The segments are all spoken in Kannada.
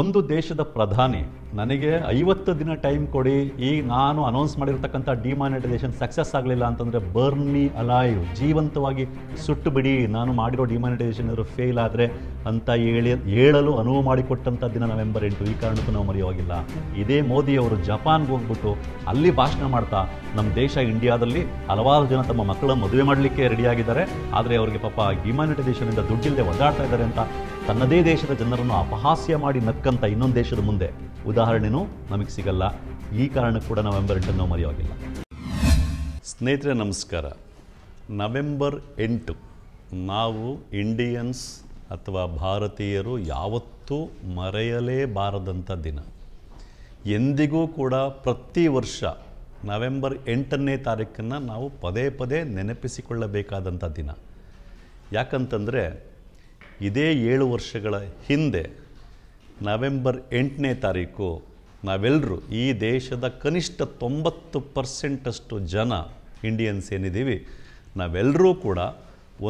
ಒಂದು ದೇಶದ ಪ್ರಧಾನಿ ನನಗೆ ಐವತ್ತು ದಿನ ಟೈಮ್ ಕೊಡಿ ಈ ನಾನು ಅನೌನ್ಸ್ ಮಾಡಿರ್ತಕ್ಕಂಥ ಡಿಮಾನಿಟೈಸೇಷನ್ ಸಕ್ಸಸ್ ಆಗಲಿಲ್ಲ ಅಂತಂದರೆ ಬರ್ನಿ ಅಲಾಯ್ ಜೀವಂತವಾಗಿ ಸುಟ್ಟು ಬಿಡಿ ನಾನು ಮಾಡಿರೋ ಡಿಮಾನಿಟೈಸೇಷನ್ ಏನಾದರೂ ಫೇಲ್ ಆದರೆ ಅಂತ ಹೇಳಿ ಹೇಳಲು ಅನುವು ಮಾಡಿಕೊಟ್ಟಂಥ ದಿನ ನವೆಂಬರ್ ಎಂಟು ಈ ಕಾರಣಕ್ಕೂ ನಾವು ಮರೆಯೋವಾಗಿಲ್ಲ ಇದೇ ಮೋದಿಯವರು ಜಪಾನ್ಗೆ ಹೋಗ್ಬಿಟ್ಟು ಅಲ್ಲಿ ಭಾಷಣ ಮಾಡ್ತಾ ನಮ್ಮ ದೇಶ ಇಂಡಿಯಾದಲ್ಲಿ ಹಲವಾರು ಜನ ತಮ್ಮ ಮಕ್ಕಳ ಮದುವೆ ಮಾಡಲಿಕ್ಕೆ ರೆಡಿಯಾಗಿದ್ದಾರೆ ಆದರೆ ಅವರಿಗೆ ಪಾಪ ಡಿಮಾನಿಟೈಸೇಷನಿಂದ ದುಡ್ಡಿಲ್ಲದೆ ಒದ್ದಾಡ್ತಾ ಇದ್ದಾರೆ ಅಂತ ತನ್ನದೇ ದೇಶದ ಜನರನ್ನು ಅಪಹಾಸ್ಯ ಮಾಡಿ ನಕ್ಕಂಥ ಇನ್ನೊಂದು ದೇಶದ ಮುಂದೆ ಉದಾಹರಣೆನೂ ನಮಗೆ ಸಿಗಲ್ಲ ಈ ಕಾರಣಕ್ಕೆ ಕೂಡ ನವೆಂಬರ್ ಎಂಟನ್ನು ಮರೆಯೋಗಿಲ್ಲ ಸ್ನೇಹಿತರೆ ನಮಸ್ಕಾರ ನವೆಂಬರ್ ಎಂಟು ನಾವು ಇಂಡಿಯನ್ಸ್ ಅಥವಾ ಭಾರತೀಯರು ಯಾವತ್ತೂ ಮರೆಯಲೇಬಾರದಂಥ ದಿನ ಎಂದಿಗೂ ಕೂಡ ಪ್ರತಿ ವರ್ಷ ನವೆಂಬರ್ ಎಂಟನೇ ತಾರೀಕನ್ನು ನಾವು ಪದೇ ಪದೇ ನೆನಪಿಸಿಕೊಳ್ಳಬೇಕಾದಂಥ ದಿನ ಯಾಕಂತಂದರೆ ಇದೇ ಏಳು ವರ್ಷಗಳ ಹಿಂದೆ ನವೆಂಬರ್ ಎಂಟನೇ ತಾರೀಕು ನಾವೆಲ್ಲರೂ ಈ ದೇಶದ ಕನಿಷ್ಠ ತೊಂಬತ್ತು ಪರ್ಸೆಂಟಷ್ಟು ಜನ ಇಂಡಿಯನ್ಸ್ ಏನಿದ್ದೀವಿ ನಾವೆಲ್ಲರೂ ಕೂಡ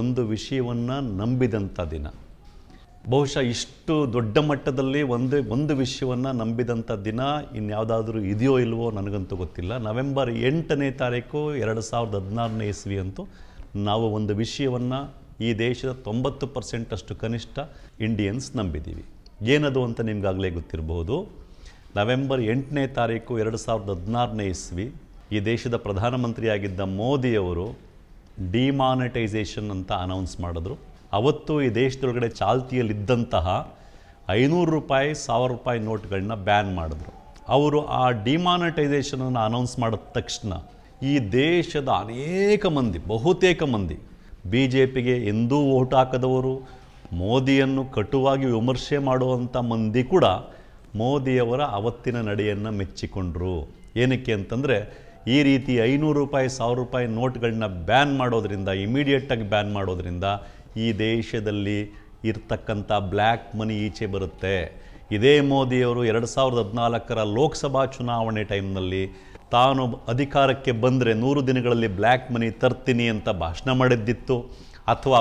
ಒಂದು ವಿಷಯವನ್ನು ನಂಬಿದಂಥ ದಿನ ಬಹುಶಃ ಇಷ್ಟು ದೊಡ್ಡ ಮಟ್ಟದಲ್ಲಿ ಒಂದು ಒಂದು ವಿಷಯವನ್ನು ನಂಬಿದಂಥ ದಿನ ಇನ್ಯಾವುದಾದ್ರೂ ಇದೆಯೋ ಇಲ್ವೋ ನನಗಂತೂ ಗೊತ್ತಿಲ್ಲ ನವೆಂಬರ್ ಎಂಟನೇ ತಾರೀಕು ಎರಡು ಸಾವಿರದ ಹದಿನಾರನೇ ಇಸ್ವಿಯಂತೂ ನಾವು ಒಂದು ವಿಷಯವನ್ನು ಈ ದೇಶದ ತೊಂಬತ್ತು ಪರ್ಸೆಂಟಷ್ಟು ಕನಿಷ್ಠ ಇಂಡಿಯನ್ಸ್ ನಂಬಿದ್ದೀವಿ ಏನದು ಅಂತ ನಿಮಗಾಗಲೇ ಗೊತ್ತಿರಬಹುದು ನವೆಂಬರ್ ಎಂಟನೇ ತಾರೀಕು ಎರಡು ಸಾವಿರದ ಹದಿನಾರನೇ ಇಸ್ವಿ ಈ ದೇಶದ ಪ್ರಧಾನಮಂತ್ರಿಯಾಗಿದ್ದ ಮೋದಿಯವರು ಡಿಮಾನಿಟೈಸೇಷನ್ ಅಂತ ಅನೌನ್ಸ್ ಮಾಡಿದ್ರು ಅವತ್ತು ಈ ದೇಶದೊಳಗಡೆ ಚಾಲ್ತಿಯಲ್ಲಿದ್ದಂತಹ ಐನೂರು ರೂಪಾಯಿ ಸಾವಿರ ರೂಪಾಯಿ ನೋಟ್ಗಳನ್ನ ಬ್ಯಾನ್ ಮಾಡಿದ್ರು ಅವರು ಆ ಡಿಮಾನಿಟೈಸೇಷನನ್ನು ಅನೌನ್ಸ್ ಮಾಡಿದ ತಕ್ಷಣ ಈ ದೇಶದ ಅನೇಕ ಮಂದಿ ಬಹುತೇಕ ಮಂದಿ ಬಿ ಜೆ ಪಿಗೆ ಎಂದೂ ಓಟ್ ಹಾಕದವರು ಮೋದಿಯನ್ನು ಕಟುವಾಗಿ ವಿಮರ್ಶೆ ಮಾಡುವಂಥ ಮಂದಿ ಕೂಡ ಮೋದಿಯವರ ಅವತ್ತಿನ ನಡೆಯನ್ನು ಮೆಚ್ಚಿಕೊಂಡರು ಏನಕ್ಕೆ ಅಂತಂದರೆ ಈ ರೀತಿ ಐನೂರು ರೂಪಾಯಿ ಸಾವಿರ ರೂಪಾಯಿ ನೋಟ್ಗಳನ್ನ ಬ್ಯಾನ್ ಮಾಡೋದರಿಂದ ಇಮಿಡಿಯೇಟಾಗಿ ಬ್ಯಾನ್ ಮಾಡೋದರಿಂದ ಈ ದೇಶದಲ್ಲಿ ಇರ್ತಕ್ಕಂಥ ಬ್ಲ್ಯಾಕ್ ಮನಿ ಈಚೆ ಬರುತ್ತೆ ಇದೇ ಮೋದಿಯವರು ಎರಡು ಸಾವಿರದ ಹದಿನಾಲ್ಕರ ಲೋಕಸಭಾ ಚುನಾವಣೆ ಟೈಮ್ನಲ್ಲಿ ತಾನು ಅಧಿಕಾರಕ್ಕೆ ಬಂದರೆ ನೂರು ದಿನಗಳಲ್ಲಿ ಬ್ಲ್ಯಾಕ್ ಮನಿ ತರ್ತೀನಿ ಅಂತ ಭಾಷಣ ಮಾಡಿದ್ದಿತ್ತು ಅಥವಾ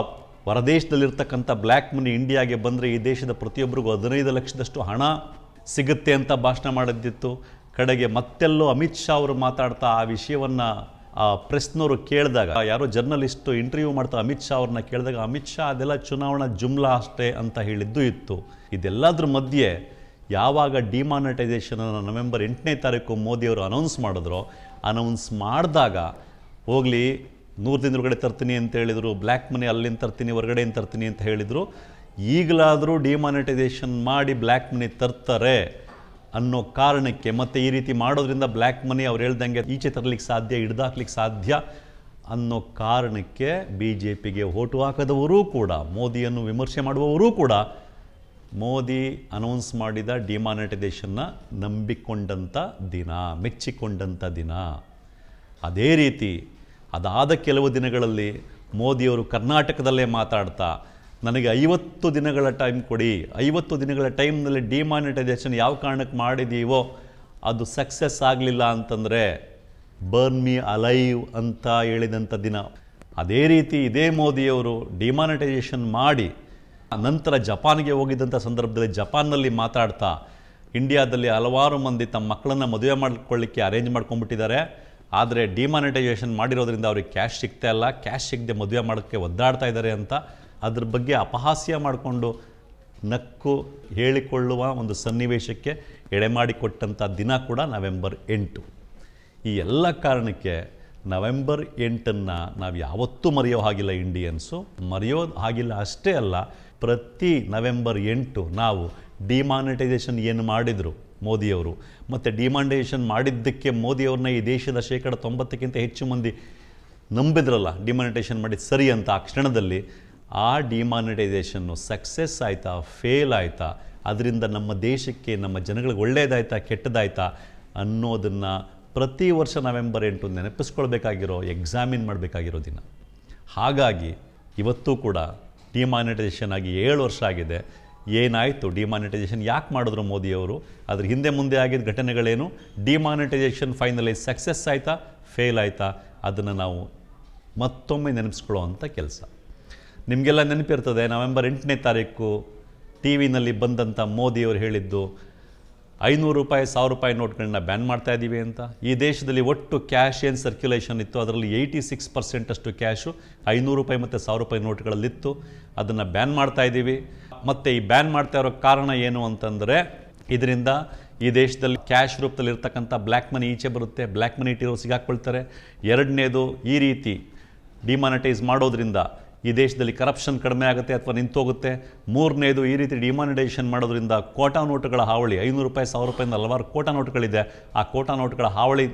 ಹೊರದೇಶದಲ್ಲಿರ್ತಕ್ಕಂಥ ಬ್ಲ್ಯಾಕ್ ಮನಿ ಇಂಡಿಯಾಗೆ ಬಂದರೆ ಈ ದೇಶದ ಪ್ರತಿಯೊಬ್ಬರಿಗೂ ಹದಿನೈದು ಲಕ್ಷದಷ್ಟು ಹಣ ಸಿಗುತ್ತೆ ಅಂತ ಭಾಷಣ ಮಾಡಿದ್ದಿತ್ತು ಕಡೆಗೆ ಮತ್ತೆಲ್ಲೋ ಅಮಿತ್ ಶಾ ಅವರು ಮಾತಾಡ್ತಾ ಆ ವಿಷಯವನ್ನು ಆ ಪ್ರೆಸ್ನವರು ಕೇಳಿದಾಗ ಯಾರೋ ಜರ್ನಲಿಸ್ಟು ಇಂಟರ್ವ್ಯೂ ಮಾಡ್ತಾ ಅಮಿತ್ ಶಾ ಅವ್ರನ್ನ ಕೇಳಿದಾಗ ಅಮಿತ್ ಶಾ ಅದೆಲ್ಲ ಚುನಾವಣಾ ಜುಮ್ಲಾ ಅಷ್ಟೇ ಅಂತ ಹೇಳಿದ್ದು ಇತ್ತು ಇದೆಲ್ಲದರ ಮಧ್ಯೆ ಯಾವಾಗ ಡಿಮಾನಟೈಸೇಷನನ್ನು ನವೆಂಬರ್ ಎಂಟನೇ ತಾರೀಕು ಮೋದಿಯವರು ಅನೌನ್ಸ್ ಮಾಡಿದ್ರು ಅನೌನ್ಸ್ ಮಾಡಿದಾಗ ಹೋಗಲಿ ನೂರು ದಿನ ತರ್ತೀನಿ ಅಂತ ಹೇಳಿದರು ಬ್ಲ್ಯಾಕ್ ಮನಿ ಅಲ್ಲಿಂದ ತರ್ತೀನಿ ಹೊರಗಡೆಯಿಂದ ತರ್ತೀನಿ ಅಂತ ಹೇಳಿದರು ಈಗಲಾದರೂ ಡಿಮಾನಿಟೈಸೇಷನ್ ಮಾಡಿ ಬ್ಲ್ಯಾಕ್ ಮನಿ ತರ್ತಾರೆ ಅನ್ನೋ ಕಾರಣಕ್ಕೆ ಮತ್ತು ಈ ರೀತಿ ಮಾಡೋದ್ರಿಂದ ಬ್ಲ್ಯಾಕ್ ಮನಿ ಅವ್ರು ಹೇಳ್ದಂಗೆ ಈಚೆ ತರಲಿಕ್ಕೆ ಸಾಧ್ಯ ಹಿಡ್ದಾಕ್ಲಿಕ್ಕೆ ಸಾಧ್ಯ ಅನ್ನೋ ಕಾರಣಕ್ಕೆ ಬಿ ಜೆ ಪಿಗೆ ಓಟು ಹಾಕದವರೂ ಕೂಡ ಮೋದಿಯನ್ನು ವಿಮರ್ಶೆ ಮಾಡುವವರೂ ಕೂಡ ಮೋದಿ ಅನೌನ್ಸ್ ಮಾಡಿದ ಡಿಮಾನಿಟೈಸೇಷನ್ನ ನಂಬಿಕೊಂಡಂಥ ದಿನ ಮೆಚ್ಚಿಕೊಂಡಂಥ ದಿನ ಅದೇ ರೀತಿ ಅದಾದ ಕೆಲವು ದಿನಗಳಲ್ಲಿ ಮೋದಿಯವರು ಕರ್ನಾಟಕದಲ್ಲೇ ಮಾತಾಡ್ತಾ ನನಗೆ ಐವತ್ತು ದಿನಗಳ ಟೈಮ್ ಕೊಡಿ ಐವತ್ತು ದಿನಗಳ ಟೈಮ್ನಲ್ಲಿ ಡಿಮಾನಿಟೈಸೇಷನ್ ಯಾವ ಕಾರಣಕ್ಕೆ ಮಾಡಿದ್ದೀವೋ ಅದು ಸಕ್ಸಸ್ ಆಗಲಿಲ್ಲ ಅಂತಂದರೆ ಬರ್ನ್ ಮಿ ಅಲೈವ್ ಅಂತ ಹೇಳಿದಂಥ ದಿನ ಅದೇ ರೀತಿ ಇದೇ ಮೋದಿಯವರು ಡಿಮಾನಿಟೈಸೇಷನ್ ಮಾಡಿ ನಂತರ ಜಪಾನ್ಗೆ ಹೋಗಿದ್ದಂಥ ಸಂದರ್ಭದಲ್ಲಿ ಜಪಾನ್ನಲ್ಲಿ ಮಾತಾಡ್ತಾ ಇಂಡಿಯಾದಲ್ಲಿ ಹಲವಾರು ಮಂದಿ ತಮ್ಮ ಮಕ್ಕಳನ್ನು ಮದುವೆ ಮಾಡಿಕೊಳ್ಳಿಕ್ಕೆ ಅರೇಂಜ್ ಮಾಡ್ಕೊಂಬಿಟ್ಟಿದ್ದಾರೆ ಆದರೆ ಡಿಮಾನಿಟೈಸೇಷನ್ ಮಾಡಿರೋದ್ರಿಂದ ಅವ್ರಿಗೆ ಕ್ಯಾಶ್ ಸಿಗ್ತಾ ಇಲ್ಲ ಕ್ಯಾಶ್ ಸಿಗದೆ ಮದುವೆ ಮಾಡೋಕ್ಕೆ ಒದ್ದಾಡ್ತಾ ಇದ್ದಾರೆ ಅಂತ ಅದ್ರ ಬಗ್ಗೆ ಅಪಹಾಸ್ಯ ಮಾಡಿಕೊಂಡು ನಕ್ಕು ಹೇಳಿಕೊಳ್ಳುವ ಒಂದು ಸನ್ನಿವೇಶಕ್ಕೆ ಎಡೆಮಾಡಿಕೊಟ್ಟಂಥ ದಿನ ಕೂಡ ನವೆಂಬರ್ ಎಂಟು ಈ ಎಲ್ಲ ಕಾರಣಕ್ಕೆ ನವೆಂಬರ್ ಎಂಟನ್ನು ನಾವು ಯಾವತ್ತೂ ಮರೆಯೋ ಹಾಗಿಲ್ಲ ಇಂಡಿಯನ್ಸು ಮರೆಯೋ ಹಾಗಿಲ್ಲ ಅಷ್ಟೇ ಅಲ್ಲ ಪ್ರತಿ ನವೆಂಬರ್ ಎಂಟು ನಾವು ಡಿಮಾನಿಟೈಸೇಷನ್ ಏನು ಮಾಡಿದರು ಮೋದಿಯವರು ಮತ್ತು ಡಿಮಾನಿಟೈಸೇಷನ್ ಮಾಡಿದ್ದಕ್ಕೆ ಮೋದಿಯವ್ರನ್ನ ಈ ದೇಶದ ಶೇಕಡ ತೊಂಬತ್ತಕ್ಕಿಂತ ಹೆಚ್ಚು ಮಂದಿ ನಂಬಿದ್ರಲ್ಲ ಡಿಮಾನಿಟೈಸೇಷನ್ ಮಾಡಿದ ಸರಿ ಅಂತ ಆ ಕ್ಷಣದಲ್ಲಿ ಆ ಡಿಮಾನಿಟೈಸೇಷನ್ನು ಸಕ್ಸಸ್ ಆಯಿತಾ ಫೇಲ್ ಆಯಿತಾ ಅದರಿಂದ ನಮ್ಮ ದೇಶಕ್ಕೆ ನಮ್ಮ ಜನಗಳಿಗೆ ಒಳ್ಳೆಯದಾಯ್ತಾ ಕೆಟ್ಟದಾಯ್ತಾ ಅನ್ನೋದನ್ನು ಪ್ರತಿ ವರ್ಷ ನವೆಂಬರ್ ಎಂಟು ನೆನಪಿಸ್ಕೊಳ್ಬೇಕಾಗಿರೋ ಎಕ್ಸಾಮಿನ್ ಮಾಡಬೇಕಾಗಿರೋ ದಿನ ಹಾಗಾಗಿ ಇವತ್ತೂ ಕೂಡ ಡಿಮಾನಿಟೈಸೇಷನ್ ಆಗಿ ಏಳು ವರ್ಷ ಆಗಿದೆ ಏನಾಯಿತು ಡಿಮಾನಿಟೈಸೇಷನ್ ಯಾಕೆ ಮಾಡಿದ್ರು ಮೋದಿಯವರು ಅದ್ರ ಹಿಂದೆ ಮುಂದೆ ಆಗಿದ್ದ ಘಟನೆಗಳೇನು ಡಿಮಾನಿಟೈಸೇಷನ್ ಫೈನಲಿ ಸಕ್ಸಸ್ ಆಯಿತಾ ಫೇಲ್ ಆಯಿತಾ ಅದನ್ನು ನಾವು ಮತ್ತೊಮ್ಮೆ ನೆನಪಿಸ್ಕೊಳ್ಳೋ ಕೆಲಸ ನಿಮಗೆಲ್ಲ ನೆನಪಿರ್ತದೆ ನವೆಂಬರ್ ಎಂಟನೇ ತಾರೀಕು ಟಿ ವಿನಲ್ಲಿ ಬಂದಂಥ ಮೋದಿಯವರು ಹೇಳಿದ್ದು ಐನೂರು ರೂಪಾಯಿ ಸಾವಿರ ರೂಪಾಯಿ ನೋಟ್ಗಳನ್ನ ಬ್ಯಾನ್ ಮಾಡ್ತಾ ಇದ್ದೀವಿ ಅಂತ ಈ ದೇಶದಲ್ಲಿ ಒಟ್ಟು ಕ್ಯಾಶ್ ಏನು ಸರ್ಕ್ಯುಲೇಷನ್ ಇತ್ತು ಅದರಲ್ಲಿ ಏಯ್ಟಿ ಸಿಕ್ಸ್ ಪರ್ಸೆಂಟಷ್ಟು ಕ್ಯಾಶು ಐನೂರು ರೂಪಾಯಿ ಮತ್ತು ಸಾವಿರ ರೂಪಾಯಿ ನೋಟ್ಗಳಲ್ಲಿತ್ತು ಅದನ್ನು ಬ್ಯಾನ್ ಮಾಡ್ತಾ ಇದ್ದೀವಿ ಮತ್ತು ಈ ಬ್ಯಾನ್ ಮಾಡ್ತಾ ಇರೋ ಕಾರಣ ಏನು ಅಂತಂದರೆ ಇದರಿಂದ ಈ ದೇಶದಲ್ಲಿ ಕ್ಯಾಶ್ ರೂಪದಲ್ಲಿರ್ತಕ್ಕಂಥ ಬ್ಲ್ಯಾಕ್ ಮನಿ ಈಚೆ ಬರುತ್ತೆ ಬ್ಲ್ಯಾಕ್ ಮನಿ ಇಟ್ಟಿರೋ ಸಿಗಾಕ್ಕೊಳ್ತಾರೆ ಎರಡನೇದು ಈ ರೀತಿ ಡಿಮಾನಿಟೈಸ್ ಮಾಡೋದ್ರಿಂದ ಈ ದೇಶದಲ್ಲಿ ಕರಪ್ಷನ್ ಕಡಿಮೆ ಆಗುತ್ತೆ ಅಥವಾ ನಿಂತೋಗುತ್ತೆ ಮೂರನೇದು ಈ ರೀತಿ ಡಿಮಾನಿಟೈಸೇಷನ್ ಮಾಡೋದ್ರಿಂದ ಕೋಟಾ ನೋಟುಗಳ ಹಾವಳಿ ಐನೂರು ರೂಪಾಯಿ ಸಾವಿರ ರೂಪಾಯಿಂದ ಹಲವಾರು ಕೋಟಾ ನೋಟುಗಳಿದೆ ಆ ಕೋಟಾ ನೋಟುಗಳ ಹಾವಳಿ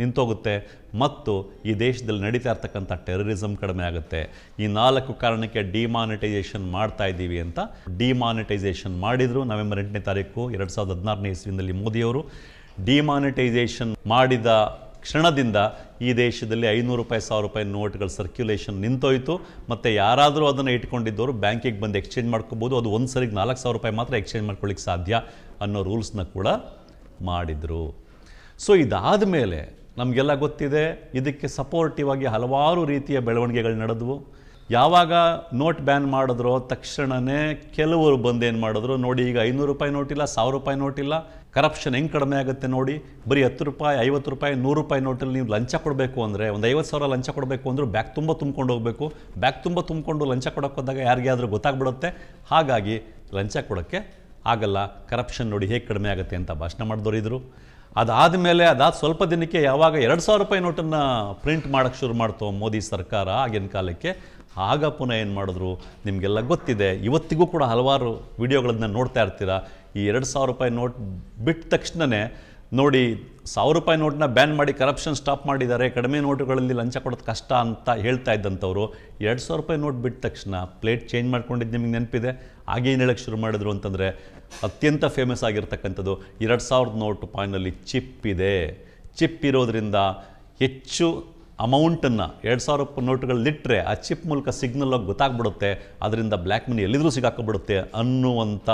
ನಿಂತೋಗುತ್ತೆ ಮತ್ತು ಈ ದೇಶದಲ್ಲಿ ನಡೀತಾ ಇರ್ತಕ್ಕಂಥ ಟೆರರಿಸಮ್ ಕಡಿಮೆ ಆಗುತ್ತೆ ಈ ನಾಲ್ಕು ಕಾರಣಕ್ಕೆ ಡಿಮಾನಿಟೈಸೇಷನ್ ಮಾಡ್ತಾ ಇದ್ದೀವಿ ಅಂತ ಡಿಮಾನಿಟೈಸೇಷನ್ ಮಾಡಿದರು ನವೆಂಬರ್ ಎಂಟನೇ ತಾರೀಕು ಎರಡು ಸಾವಿರದ ಹದಿನಾರನೇ ಇಸ್ವಿನಲ್ಲಿ ಮೋದಿಯವರು ಡಿಮಾನಿಟೈಸೇಷನ್ ಮಾಡಿದ ಕ್ಷಣದಿಂದ ಈ ದೇಶದಲ್ಲಿ ಐನೂರು ರೂಪಾಯಿ ಸಾವಿರ ರೂಪಾಯಿ ನೋಟ್ಗಳ ಸರ್ಕ್ಯುಲೇಷನ್ ನಿಂತೋಯಿತು ಮತ್ತು ಯಾರಾದರೂ ಅದನ್ನು ಇಟ್ಕೊಂಡಿದ್ದವರು ಬ್ಯಾಂಕಿಗೆ ಬಂದು ಎಕ್ಸ್ಚೇಂಜ್ ಮಾಡ್ಕೋಬೋದು ಅದು ಒಂದು ಸರಿಗೆ ನಾಲ್ಕು ಸಾವಿರ ರೂಪಾಯಿ ಮಾತ್ರ ಎಕ್ಸ್ಚೇಂಜ್ ಮಾಡ್ಕೊಳ್ಳಿಕ್ಕೆ ಸಾಧ್ಯ ಅನ್ನೋ ರೂಲ್ಸ್ನ ಕೂಡ ಮಾಡಿದರು ಸೊ ಇದಾದ ಮೇಲೆ ನಮಗೆಲ್ಲ ಗೊತ್ತಿದೆ ಇದಕ್ಕೆ ಸಪೋರ್ಟಿವ್ ಆಗಿ ಹಲವಾರು ರೀತಿಯ ಬೆಳವಣಿಗೆಗಳು ನಡೆದವು ಯಾವಾಗ ನೋಟ್ ಬ್ಯಾನ್ ಮಾಡಿದ್ರೋ ತಕ್ಷಣವೇ ಕೆಲವರು ಬಂದು ಏನು ಮಾಡಿದ್ರು ನೋಡಿ ಈಗ ಐನೂರು ರೂಪಾಯಿ ನೋಟಿಲ್ಲ ಸಾವಿರ ರೂಪಾಯಿ ನೋಟಿಲ್ಲ ಕರಪ್ಷನ್ ಹೆಂಗೆ ಕಡಿಮೆ ಆಗುತ್ತೆ ನೋಡಿ ಬರೀ ಹತ್ತು ರೂಪಾಯಿ ಐವತ್ತು ರೂಪಾಯಿ ನೂರು ರೂಪಾಯಿ ನೋಟಲ್ಲಿ ನೀವು ಲಂಚ ಕೊಡಬೇಕು ಅಂದರೆ ಒಂದು ಐವತ್ತು ಸಾವಿರ ಲಂಚ ಕೊಡಬೇಕು ಅಂದರೂ ಬ್ಯಾಗ್ ತುಂಬ ತುಂಬಿಕೊಂಡು ಹೋಗಬೇಕು ಬ್ಯಾಗ್ ತುಂಬ ತುಂಬಿಕೊಂಡು ಲಂಚ ಕೊಡೋಕೆ ಹೋದಾಗ ಯಾರಿಗೆ ಆದರೂ ಗೊತ್ತಾಗ್ಬಿಡುತ್ತೆ ಹಾಗಾಗಿ ಲಂಚ ಕೊಡೋಕ್ಕೆ ಆಗಲ್ಲ ಕರಪ್ಷನ್ ನೋಡಿ ಹೇಗೆ ಕಡಿಮೆ ಆಗುತ್ತೆ ಅಂತ ಭಾಷಣ ಮಾಡಿದವರಿದ್ದರು ಅದಾದ ಮೇಲೆ ಅದಾದ ಸ್ವಲ್ಪ ದಿನಕ್ಕೆ ಯಾವಾಗ ಎರಡು ಸಾವಿರ ರೂಪಾಯಿ ನೋಟನ್ನು ಪ್ರಿಂಟ್ ಮಾಡೋಕ್ಕೆ ಶುರು ಮಾಡ್ತೋ ಮೋದಿ ಸರ್ಕಾರ ಆಗಿನ ಕಾಲಕ್ಕೆ ಆಗ ಪುನಃ ಏನು ಮಾಡಿದ್ರು ನಿಮಗೆಲ್ಲ ಗೊತ್ತಿದೆ ಇವತ್ತಿಗೂ ಕೂಡ ಹಲವಾರು ವಿಡಿಯೋಗಳನ್ನು ನೋಡ್ತಾ ಇರ್ತೀರಾ ಈ ಎರಡು ಸಾವಿರ ರೂಪಾಯಿ ನೋಟ್ ಬಿಟ್ಟ ತಕ್ಷಣವೇ ನೋಡಿ ಸಾವಿರ ರೂಪಾಯಿ ನೋಟನ್ನ ಬ್ಯಾನ್ ಮಾಡಿ ಕರಪ್ಷನ್ ಸ್ಟಾಪ್ ಮಾಡಿದ್ದಾರೆ ಕಡಿಮೆ ನೋಟುಗಳಲ್ಲಿ ಲಂಚ ಕೊಡೋದು ಕಷ್ಟ ಅಂತ ಹೇಳ್ತಾ ಇದ್ದಂಥವ್ರು ಎರಡು ಸಾವಿರ ರೂಪಾಯಿ ನೋಟ್ ಬಿಟ್ಟ ತಕ್ಷಣ ಪ್ಲೇಟ್ ಚೇಂಜ್ ಮಾಡ್ಕೊಂಡಿದ್ದು ನಿಮಗೆ ನೆನಪಿದೆ ಹಾಗೆ ಏನು ಶುರು ಮಾಡಿದ್ರು ಅಂತಂದರೆ ಅತ್ಯಂತ ಫೇಮಸ್ ಆಗಿರ್ತಕ್ಕಂಥದ್ದು ಎರಡು ಸಾವಿರದ ನೋಟು ಪಾಯಿಂಟಲ್ಲಿ ಚಿಪ್ ಇದೆ ಚಿಪ್ ಇರೋದರಿಂದ ಹೆಚ್ಚು ಅಮೌಂಟನ್ನು ಎರಡು ಸಾವಿರ ರೂಪಾಯಿ ನೋಟುಗಳಲ್ಲಿಟ್ಟರೆ ಆ ಚಿಪ್ ಮೂಲಕ ಸಿಗ್ನಲ್ ಆಗಿ ಗೊತ್ತಾಗ್ಬಿಡುತ್ತೆ ಅದರಿಂದ ಬ್ಲ್ಯಾಕ್ ಮನಿ ಎಲ್ಲಿದ್ರೂ ಸಿಗಾಕೊಬಿಡುತ್ತೆ ಅನ್ನುವಂಥ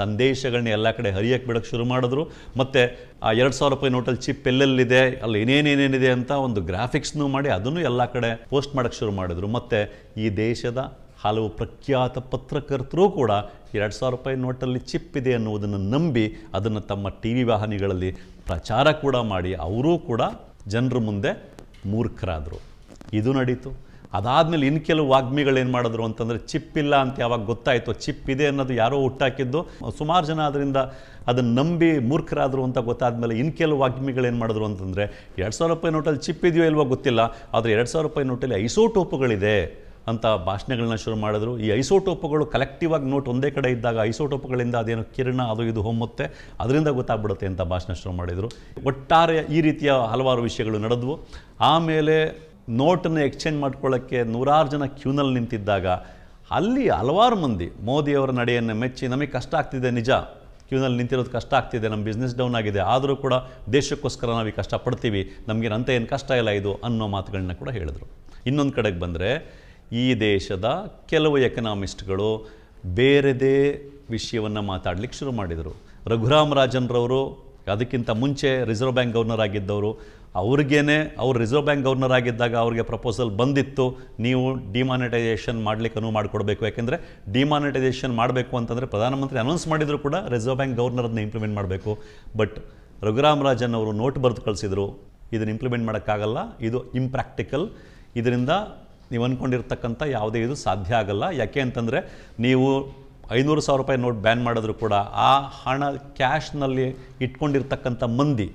ಸಂದೇಶಗಳನ್ನ ಎಲ್ಲ ಕಡೆ ಹರಿಯಕ್ಕೆ ಬಿಡೋಕ್ಕೆ ಶುರು ಮಾಡಿದ್ರು ಮತ್ತು ಆ ಎರಡು ಸಾವಿರ ರೂಪಾಯಿ ನೋಟಲ್ಲಿ ಚಿಪ್ ಎಲ್ಲೆಲ್ಲಿದೆ ಅಲ್ಲಿ ಏನೇನೇನೇನಿದೆ ಅಂತ ಒಂದು ಗ್ರಾಫಿಕ್ಸ್ನೂ ಮಾಡಿ ಅದನ್ನು ಎಲ್ಲ ಕಡೆ ಪೋಸ್ಟ್ ಮಾಡೋಕ್ಕೆ ಶುರು ಮಾಡಿದ್ರು ಮತ್ತು ಈ ದೇಶದ ಹಲವು ಪ್ರಖ್ಯಾತ ಪತ್ರಕರ್ತರು ಕೂಡ ಎರಡು ಸಾವಿರ ರೂಪಾಯಿ ನೋಟಲ್ಲಿ ಚಿಪ್ ಇದೆ ಅನ್ನುವುದನ್ನು ನಂಬಿ ಅದನ್ನು ತಮ್ಮ ಟಿ ವಿ ವಾಹಿನಿಗಳಲ್ಲಿ ಪ್ರಚಾರ ಕೂಡ ಮಾಡಿ ಅವರೂ ಕೂಡ ಜನರ ಮುಂದೆ ಮೂರ್ಖರಾದರು ಇದು ನಡೀತು ಅದಾದಮೇಲೆ ಇನ್ನು ಕೆಲವು ವಾಗ್ಮಿಗಳೇನು ಮಾಡಿದ್ರು ಅಂತಂದರೆ ಚಿಪ್ ಇಲ್ಲ ಅಂತ ಯಾವಾಗ ಗೊತ್ತಾಯಿತು ಚಿಪ್ ಇದೆ ಅನ್ನೋದು ಯಾರೋ ಹುಟ್ಟಾಕಿದ್ದು ಸುಮಾರು ಜನ ಅದರಿಂದ ಅದನ್ನು ನಂಬಿ ಮೂರ್ಖರಾದರು ಅಂತ ಗೊತ್ತಾದಮೇಲೆ ಇನ್ನು ಕೆಲವು ಏನು ಮಾಡಿದ್ರು ಅಂತಂದರೆ ಎರಡು ಸಾವಿರ ರೂಪಾಯಿ ನೋಟಲ್ಲಿ ಚಿಪ್ ಇದೆಯೋ ಇಲ್ವೋ ಗೊತ್ತಿಲ್ಲ ಆದರೆ ಎರಡು ಸಾವಿರ ರೂಪಾಯಿ ನೋಟಲ್ಲಿ ಐಸೋಟೋಪುಗಳಿದೆ ಅಂತ ಭಾಷಣಗಳನ್ನ ಶುರು ಮಾಡಿದ್ರು ಈ ಐಸೋಟೋಪುಗಳು ಕಲೆಕ್ಟಿವ್ ಆಗಿ ನೋಟ್ ಒಂದೇ ಕಡೆ ಇದ್ದಾಗ ಐಸೋಟೋಪುಗಳಿಂದ ಅದೇನು ಕಿರಣ ಅದು ಇದು ಹೊಮ್ಮುತ್ತೆ ಅದರಿಂದ ಗೊತ್ತಾಗ್ಬಿಡುತ್ತೆ ಅಂತ ಭಾಷಣ ಶುರು ಮಾಡಿದರು ಒಟ್ಟಾರೆ ಈ ರೀತಿಯ ಹಲವಾರು ವಿಷಯಗಳು ನಡೆದವು ಆಮೇಲೆ ನೋಟನ್ನು ಎಕ್ಸ್ಚೇಂಜ್ ಮಾಡ್ಕೊಳ್ಳೋಕ್ಕೆ ನೂರಾರು ಜನ ಕ್ಯೂನಲ್ಲಿ ನಿಂತಿದ್ದಾಗ ಅಲ್ಲಿ ಹಲವಾರು ಮಂದಿ ಮೋದಿಯವರ ನಡೆಯನ್ನು ಮೆಚ್ಚಿ ನಮಗೆ ಕಷ್ಟ ಆಗ್ತಿದೆ ನಿಜ ಕ್ಯೂನಲ್ಲಿ ನಿಂತಿರೋದು ಕಷ್ಟ ಆಗ್ತಿದೆ ನಮ್ಮ ಬಿಸ್ನೆಸ್ ಡೌನ್ ಆಗಿದೆ ಆದರೂ ಕೂಡ ದೇಶಕ್ಕೋಸ್ಕರ ನಾವು ಈ ಕಷ್ಟಪಡ್ತೀವಿ ನಮಗೇನು ಅಂತ ಏನು ಕಷ್ಟ ಇಲ್ಲ ಇದು ಅನ್ನೋ ಮಾತುಗಳನ್ನ ಕೂಡ ಹೇಳಿದರು ಇನ್ನೊಂದು ಕಡೆಗೆ ಬಂದರೆ ಈ ದೇಶದ ಕೆಲವು ಎಕನಾಮಿಸ್ಟ್ಗಳು ಬೇರೆದೇ ವಿಷಯವನ್ನು ಮಾತಾಡಲಿಕ್ಕೆ ಶುರು ಮಾಡಿದರು ರಘುರಾಮ್ ರಾಜನ್ರವರು ಅದಕ್ಕಿಂತ ಮುಂಚೆ ರಿಸರ್ವ್ ಬ್ಯಾಂಕ್ ಗವರ್ನರ್ ಆಗಿದ್ದವರು ಅವ್ರಿಗೇನೆ ಅವರು ರಿಸರ್ವ್ ಬ್ಯಾಂಕ್ ಗವರ್ನರ್ ಆಗಿದ್ದಾಗ ಅವ್ರಿಗೆ ಪ್ರಪೋಸಲ್ ಬಂದಿತ್ತು ನೀವು ಡಿಮಾನಿಟೈಸೇಷನ್ ಮಾಡಲಿಕ್ಕೆ ಅನುವು ಮಾಡಿಕೊಡ್ಬೇಕು ಯಾಕೆಂದರೆ ಡಿಮಾನಿಟೈಸೇಷನ್ ಮಾಡಬೇಕು ಅಂತಂದರೆ ಪ್ರಧಾನಮಂತ್ರಿ ಅನೌನ್ಸ್ ಮಾಡಿದರೂ ಕೂಡ ರಿಸರ್ವ್ ಬ್ಯಾಂಕ್ ಗವರ್ನರ್ ಇಂಪ್ಲಿಮೆಂಟ್ ಮಾಡಬೇಕು ಬಟ್ ರಘುರಾಮ್ ರಾಜನ್ ಅವರು ನೋಟ್ ಬರೆದು ಕಳಿಸಿದರು ಇದನ್ನು ಇಂಪ್ಲಿಮೆಂಟ್ ಮಾಡೋಕ್ಕಾಗಲ್ಲ ಇದು ಇಂಪ್ರ್ಯಾಕ್ಟಿಕಲ್ ಇದರಿಂದ ನೀವು ಅಂದ್ಕೊಂಡಿರ್ತಕ್ಕಂಥ ಯಾವುದೇ ಇದು ಸಾಧ್ಯ ಆಗಲ್ಲ ಯಾಕೆ ಅಂತಂದರೆ ನೀವು ಐನೂರು ಸಾವಿರ ರೂಪಾಯಿ ನೋಟ್ ಬ್ಯಾನ್ ಮಾಡಿದ್ರು ಕೂಡ ಆ ಹಣ ಕ್ಯಾಶ್ನಲ್ಲಿ ಇಟ್ಕೊಂಡಿರ್ತಕ್ಕಂಥ ಮಂದಿ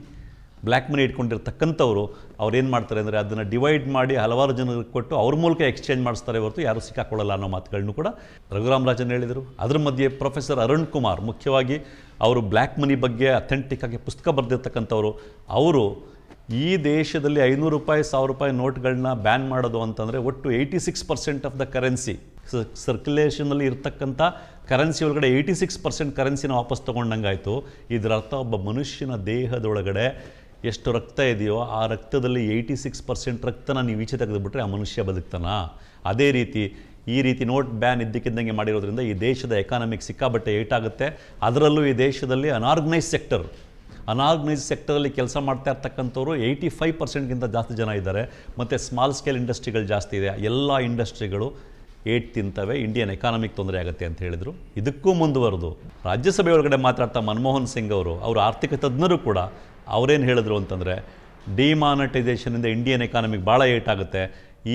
ಬ್ಲ್ಯಾಕ್ ಮನಿ ಇಟ್ಕೊಂಡಿರ್ತಕ್ಕಂಥವ್ರು ಅವ್ರು ಏನು ಮಾಡ್ತಾರೆ ಅಂದರೆ ಅದನ್ನು ಡಿವೈಡ್ ಮಾಡಿ ಹಲವಾರು ಜನರಿಗೆ ಕೊಟ್ಟು ಅವ್ರ ಮೂಲಕ ಎಕ್ಸ್ಚೇಂಜ್ ಮಾಡಿಸ್ತಾರೆ ಹೊರತು ಯಾರು ಸಿಕ್ಕಾಕೊಳ್ಳಲ್ಲ ಅನ್ನೋ ಮಾತುಗಳನ್ನು ಕೂಡ ರಾಜನ್ ಹೇಳಿದರು ಅದರ ಮಧ್ಯೆ ಪ್ರೊಫೆಸರ್ ಅರುಣ್ ಕುಮಾರ್ ಮುಖ್ಯವಾಗಿ ಅವರು ಬ್ಲ್ಯಾಕ್ ಮನಿ ಬಗ್ಗೆ ಅಥೆಂಟಿಕ್ ಆಗಿ ಪುಸ್ತಕ ಬರೆದಿರ್ತಕ್ಕಂಥವ್ರು ಅವರು ಈ ದೇಶದಲ್ಲಿ ಐನೂರು ರೂಪಾಯಿ ಸಾವಿರ ರೂಪಾಯಿ ನೋಟ್ಗಳನ್ನ ಬ್ಯಾನ್ ಮಾಡೋದು ಅಂತಂದರೆ ಒಟ್ಟು eighty six percent of the currency ಸರ್ಕ್ಯುಲೇಷನಲ್ಲಿ ಇರ್ತಕ್ಕಂಥ ಕರೆನ್ಸಿ ಒಳಗಡೆ ಏಯ್ಟಿ ಸಿಕ್ಸ್ ಪರ್ಸೆಂಟ್ ಕರೆನ್ಸಿನ ವಾಪಸ್ ತೊಗೊಂಡಂಗಾಯಿತು ಇದರ ಅರ್ಥ ಒಬ್ಬ ಮನುಷ್ಯನ ದೇಹದೊಳಗಡೆ ಎಷ್ಟು ರಕ್ತ ಇದೆಯೋ ಆ ರಕ್ತದಲ್ಲಿ ಏಯ್ಟಿ ಸಿಕ್ಸ್ ಪರ್ಸೆಂಟ್ ರಕ್ತನ ನೀವು ಈಚೆ ತೆಗೆದುಬಿಟ್ರೆ ಆ ಮನುಷ್ಯ ಬದುಕ್ತಾನ ಅದೇ ರೀತಿ ಈ ರೀತಿ ನೋಟ್ ಬ್ಯಾನ್ ಇದ್ದಕ್ಕಿದ್ದಂಗೆ ಮಾಡಿರೋದ್ರಿಂದ ಈ ದೇಶದ ಎಕಾನಮಿಕ್ ಸಿಕ್ಕಾಬಟ್ಟೆ ಏಟಾಗುತ್ತೆ ಅದರಲ್ಲೂ ಈ ದೇಶದಲ್ಲಿ ಅನಾರ್ಗನೈಸ್ ಸೆಕ್ಟರ್ ಅನಾರ್ಗನೈಸ್ ಸೆಕ್ಟರಲ್ಲಿ ಕೆಲಸ ಮಾಡ್ತಾ ಇರ್ತಕ್ಕಂಥವ್ರು ಏಯ್ಟಿ ಫೈವ್ ಪರ್ಸೆಂಟ್ಗಿಂತ ಜಾಸ್ತಿ ಜನ ಇದ್ದಾರೆ ಮತ್ತು ಸ್ಮಾಲ್ ಸ್ಕೇಲ್ ಇಂಡಸ್ಟ್ರಿಗಳು ಜಾಸ್ತಿ ಇದೆ ಎಲ್ಲ ಇಂಡಸ್ಟ್ರಿಗಳು ಏಟ್ ತಿಂತವೆ ಇಂಡಿಯನ್ ಎಕಾನಮಿಕ್ ತೊಂದರೆ ಆಗುತ್ತೆ ಅಂತ ಹೇಳಿದರು ಇದಕ್ಕೂ ಮುಂದುವರೆದು ರಾಜ್ಯಸಭೆ ಒಳಗಡೆ ಮಾತಾಡ್ತಾ ಮನಮೋಹನ್ ಸಿಂಗ್ ಅವರು ಅವರು ಆರ್ಥಿಕ ತಜ್ಞರು ಕೂಡ ಅವರೇನು ಹೇಳಿದ್ರು ಅಂತಂದರೆ ಡಿಮಾನಿಟೈಸೇಷನಿಂದ ಇಂಡಿಯನ್ ಎಕಾನಮಿಕ್ ಭಾಳ ಆಗುತ್ತೆ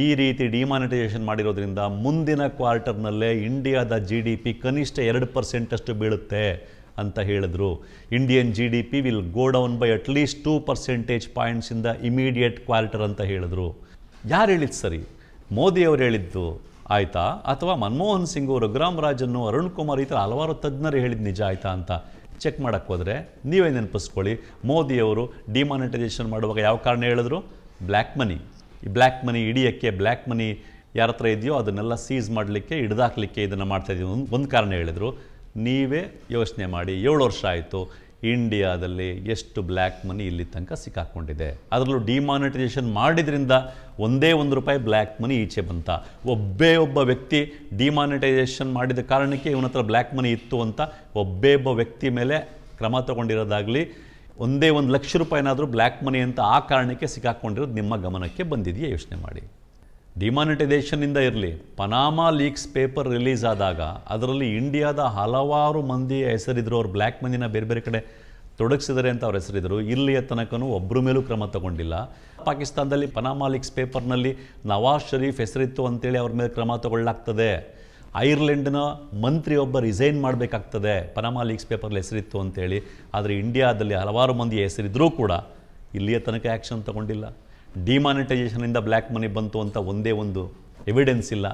ಈ ರೀತಿ ಡಿಮಾನಿಟೈಸೇಷನ್ ಮಾಡಿರೋದ್ರಿಂದ ಮುಂದಿನ ಕ್ವಾರ್ಟರ್ನಲ್ಲೇ ಇಂಡಿಯಾದ ಜಿ ಡಿ ಪಿ ಕನಿಷ್ಠ ಎರಡು ಪರ್ಸೆಂಟಷ್ಟು ಬೀಳುತ್ತೆ ಅಂತ ಹೇಳಿದ್ರು Indian G D P will go down by at least two percentage points ಇಂದ ಇಮಿಡಿಯೇಟ್ ಕ್ವಾರ್ಟರ್ ಅಂತ ಹೇಳಿದ್ರು ಯಾರು ಹೇಳಿದ್ದು ಸರಿ ಮೋದಿಯವರು ಹೇಳಿದ್ದು ಆಯ್ತಾ ಅಥವಾ ಮನಮೋಹನ್ ಸಿಂಗು ರಘುರಾಮರಾಜನ್ನು ಅರುಣ್ ಕುಮಾರ್ ಈ ಥರ ಹಲವಾರು ತಜ್ಞರು ಹೇಳಿದ್ದು ನಿಜ ಆಯ್ತಾ ಅಂತ ಚೆಕ್ ಮಾಡಕ್ಕೆ ಹೋದರೆ ನೀವೇ ನೆನಪಿಸ್ಕೊಳ್ಳಿ ಮೋದಿಯವರು ಡಿಮಾನಿಟೈಸೇಷನ್ ಮಾಡುವಾಗ ಯಾವ ಕಾರಣ ಹೇಳಿದ್ರು ಬ್ಲ್ಯಾಕ್ ಮನಿ ಈ ಬ್ಲ್ಯಾಕ್ ಮನಿ ಹಿಡಿಯೋಕ್ಕೆ ಬ್ಲ್ಯಾಕ್ ಮನಿ ಯಾರ ಹತ್ರ ಇದೆಯೋ ಅದನ್ನೆಲ್ಲ ಸೀಸ್ ಮಾಡಲಿಕ್ಕೆ ಹಿಡಿದಾಕಲಿಕ್ಕೆ ಇದನ್ನು ಮಾಡ್ತಾಯಿದ್ದೀವಿ ಒಂದು ಒಂದು ಕಾರಣ ಹೇಳಿದರು ನೀವೇ ಯೋಚನೆ ಮಾಡಿ ಏಳು ವರ್ಷ ಆಯಿತು ಇಂಡಿಯಾದಲ್ಲಿ ಎಷ್ಟು ಬ್ಲ್ಯಾಕ್ ಮನಿ ಇಲ್ಲಿ ತನಕ ಸಿಕ್ಕಾಕ್ಕೊಂಡಿದೆ ಅದರಲ್ಲೂ ಡಿಮಾನಿಟೈಸೇಷನ್ ಮಾಡಿದ್ರಿಂದ ಒಂದೇ ಒಂದು ರೂಪಾಯಿ ಬ್ಲ್ಯಾಕ್ ಮನಿ ಈಚೆ ಬಂತ ಒಬ್ಬೇ ಒಬ್ಬ ವ್ಯಕ್ತಿ ಡಿಮಾನಿಟೈಸೇಷನ್ ಮಾಡಿದ ಕಾರಣಕ್ಕೆ ಇವನ ಹತ್ರ ಬ್ಲ್ಯಾಕ್ ಮನಿ ಇತ್ತು ಅಂತ ಒಬ್ಬೇ ಒಬ್ಬ ವ್ಯಕ್ತಿ ಮೇಲೆ ಕ್ರಮ ತಗೊಂಡಿರೋದಾಗಲಿ ಒಂದೇ ಒಂದು ಲಕ್ಷ ರೂಪಾಯಿನಾದರೂ ಬ್ಲ್ಯಾಕ್ ಮನಿ ಅಂತ ಆ ಕಾರಣಕ್ಕೆ ಸಿಕ್ಕಾಕ್ಕೊಂಡಿರೋದು ನಿಮ್ಮ ಗಮನಕ್ಕೆ ಬಂದಿದೆಯಾ ಯೋಚನೆ ಮಾಡಿ ಡಿಮಾನಿಟೈಸೇಷನ್ನಿಂದ ಇರಲಿ ಪನಾಮಾ ಲೀಕ್ಸ್ ಪೇಪರ್ ರಿಲೀಸ್ ಆದಾಗ ಅದರಲ್ಲಿ ಇಂಡಿಯಾದ ಹಲವಾರು ಮಂದಿಯ ಹೆಸರಿದ್ರು ಅವ್ರು ಬ್ಲ್ಯಾಕ್ ಮಂದಿನ ಬೇರೆ ಬೇರೆ ಕಡೆ ತೊಡಗಿಸಿದರೆ ಅಂತ ಅವ್ರ ಹೆಸರಿದ್ರು ಇಲ್ಲಿಯ ತನಕನೂ ಒಬ್ಬರ ಮೇಲೂ ಕ್ರಮ ತಗೊಂಡಿಲ್ಲ ಪಾಕಿಸ್ತಾನದಲ್ಲಿ ಪನಾಮಾ ಲೀಕ್ಸ್ ಪೇಪರ್ನಲ್ಲಿ ನವಾಜ್ ಶರೀಫ್ ಹೆಸರಿತ್ತು ಅಂತೇಳಿ ಅವ್ರ ಮೇಲೆ ಕ್ರಮ ತಗೊಳ್ಳಾಗ್ತದೆ ಐರ್ಲೆಂಡ್ನ ಮಂತ್ರಿ ಒಬ್ಬ ರಿಸೈನ್ ಮಾಡಬೇಕಾಗ್ತದೆ ಪನಾಮಾ ಲೀಕ್ಸ್ ಪೇಪರ್ಲಿ ಹೆಸರಿತ್ತು ಅಂತೇಳಿ ಆದರೆ ಇಂಡಿಯಾದಲ್ಲಿ ಹಲವಾರು ಮಂದಿ ಹೆಸರಿದ್ರೂ ಕೂಡ ಇಲ್ಲಿಯ ತನಕ ಆ್ಯಕ್ಷನ್ ತಗೊಂಡಿಲ್ಲ ಡಿಮಾನಿಟೈಸೇಷನಿಂದ ಬ್ಲ್ಯಾಕ್ ಮನಿ ಬಂತು ಅಂತ ಒಂದೇ ಒಂದು ಎವಿಡೆನ್ಸ್ ಇಲ್ಲ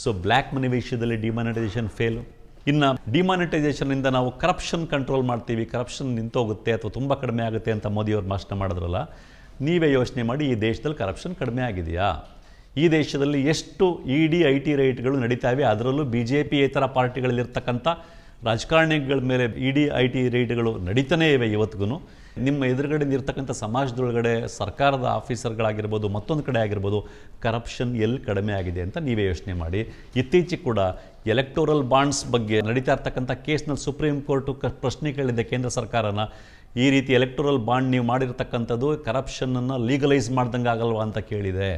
ಸೊ ಬ್ಲ್ಯಾಕ್ ಮನಿ ವಿಷಯದಲ್ಲಿ ಡಿಮಾನಿಟೈಸೇಷನ್ ಫೇಲು ಇನ್ನು ಡಿಮಾನಿಟೈಸೇಷನಿಂದ ನಾವು ಕರಪ್ಷನ್ ಕಂಟ್ರೋಲ್ ಮಾಡ್ತೀವಿ ಕರಪ್ಷನ್ ನಿಂತೋಗುತ್ತೆ ಅಥವಾ ತುಂಬ ಕಡಿಮೆ ಆಗುತ್ತೆ ಅಂತ ಮೋದಿಯವರು ಭಾಷಣ ಮಾಡಿದ್ರಲ್ಲ ನೀವೇ ಯೋಚನೆ ಮಾಡಿ ಈ ದೇಶದಲ್ಲಿ ಕರಪ್ಷನ್ ಕಡಿಮೆ ಆಗಿದೆಯಾ ಈ ದೇಶದಲ್ಲಿ ಎಷ್ಟು ಇ ಡಿ ಐ ಟಿ ರೈಟ್ಗಳು ನಡೀತಾವೆ ಅದರಲ್ಲೂ ಬಿ ಜೆ ಪಿ ಥರ ಪಾರ್ಟಿಗಳಲ್ಲಿರ್ತಕ್ಕಂಥ ರಾಜಕಾರಣಿಗಳ ಮೇಲೆ ಇ ಡಿ ಐ ಟಿ ರೈಡ್ಗಳು ನಡೀತಾನೇ ಇವೆ ಇವತ್ತಿಗೂ ನಿಮ್ಮ ಎದುರುಗಡೆ ಇರ್ತಕ್ಕಂಥ ಸಮಾಜದೊಳಗಡೆ ಸರ್ಕಾರದ ಆಫೀಸರ್ಗಳಾಗಿರ್ಬೋದು ಮತ್ತೊಂದು ಕಡೆ ಆಗಿರ್ಬೋದು ಕರಪ್ಷನ್ ಎಲ್ಲಿ ಕಡಿಮೆ ಆಗಿದೆ ಅಂತ ನೀವೇ ಯೋಚನೆ ಮಾಡಿ ಇತ್ತೀಚೆಗೆ ಕೂಡ ಎಲೆಕ್ಟೋರಲ್ ಬಾಂಡ್ಸ್ ಬಗ್ಗೆ ನಡೀತಾ ಇರ್ತಕ್ಕಂಥ ಕೇಸ್ನಲ್ಲಿ ಸುಪ್ರೀಂ ಕೋರ್ಟು ಕ ಪ್ರಶ್ನೆ ಕೇಳಿದೆ ಕೇಂದ್ರ ಸರ್ಕಾರನ ಈ ರೀತಿ ಎಲೆಕ್ಟೋರಲ್ ಬಾಂಡ್ ನೀವು ಮಾಡಿರ್ತಕ್ಕಂಥದ್ದು ಕರಪ್ಷನನ್ನು ಲೀಗಲೈಸ್ ಮಾಡ್ದಂಗೆ ಆಗಲ್ವಾ ಅಂತ ಕೇಳಿದೆ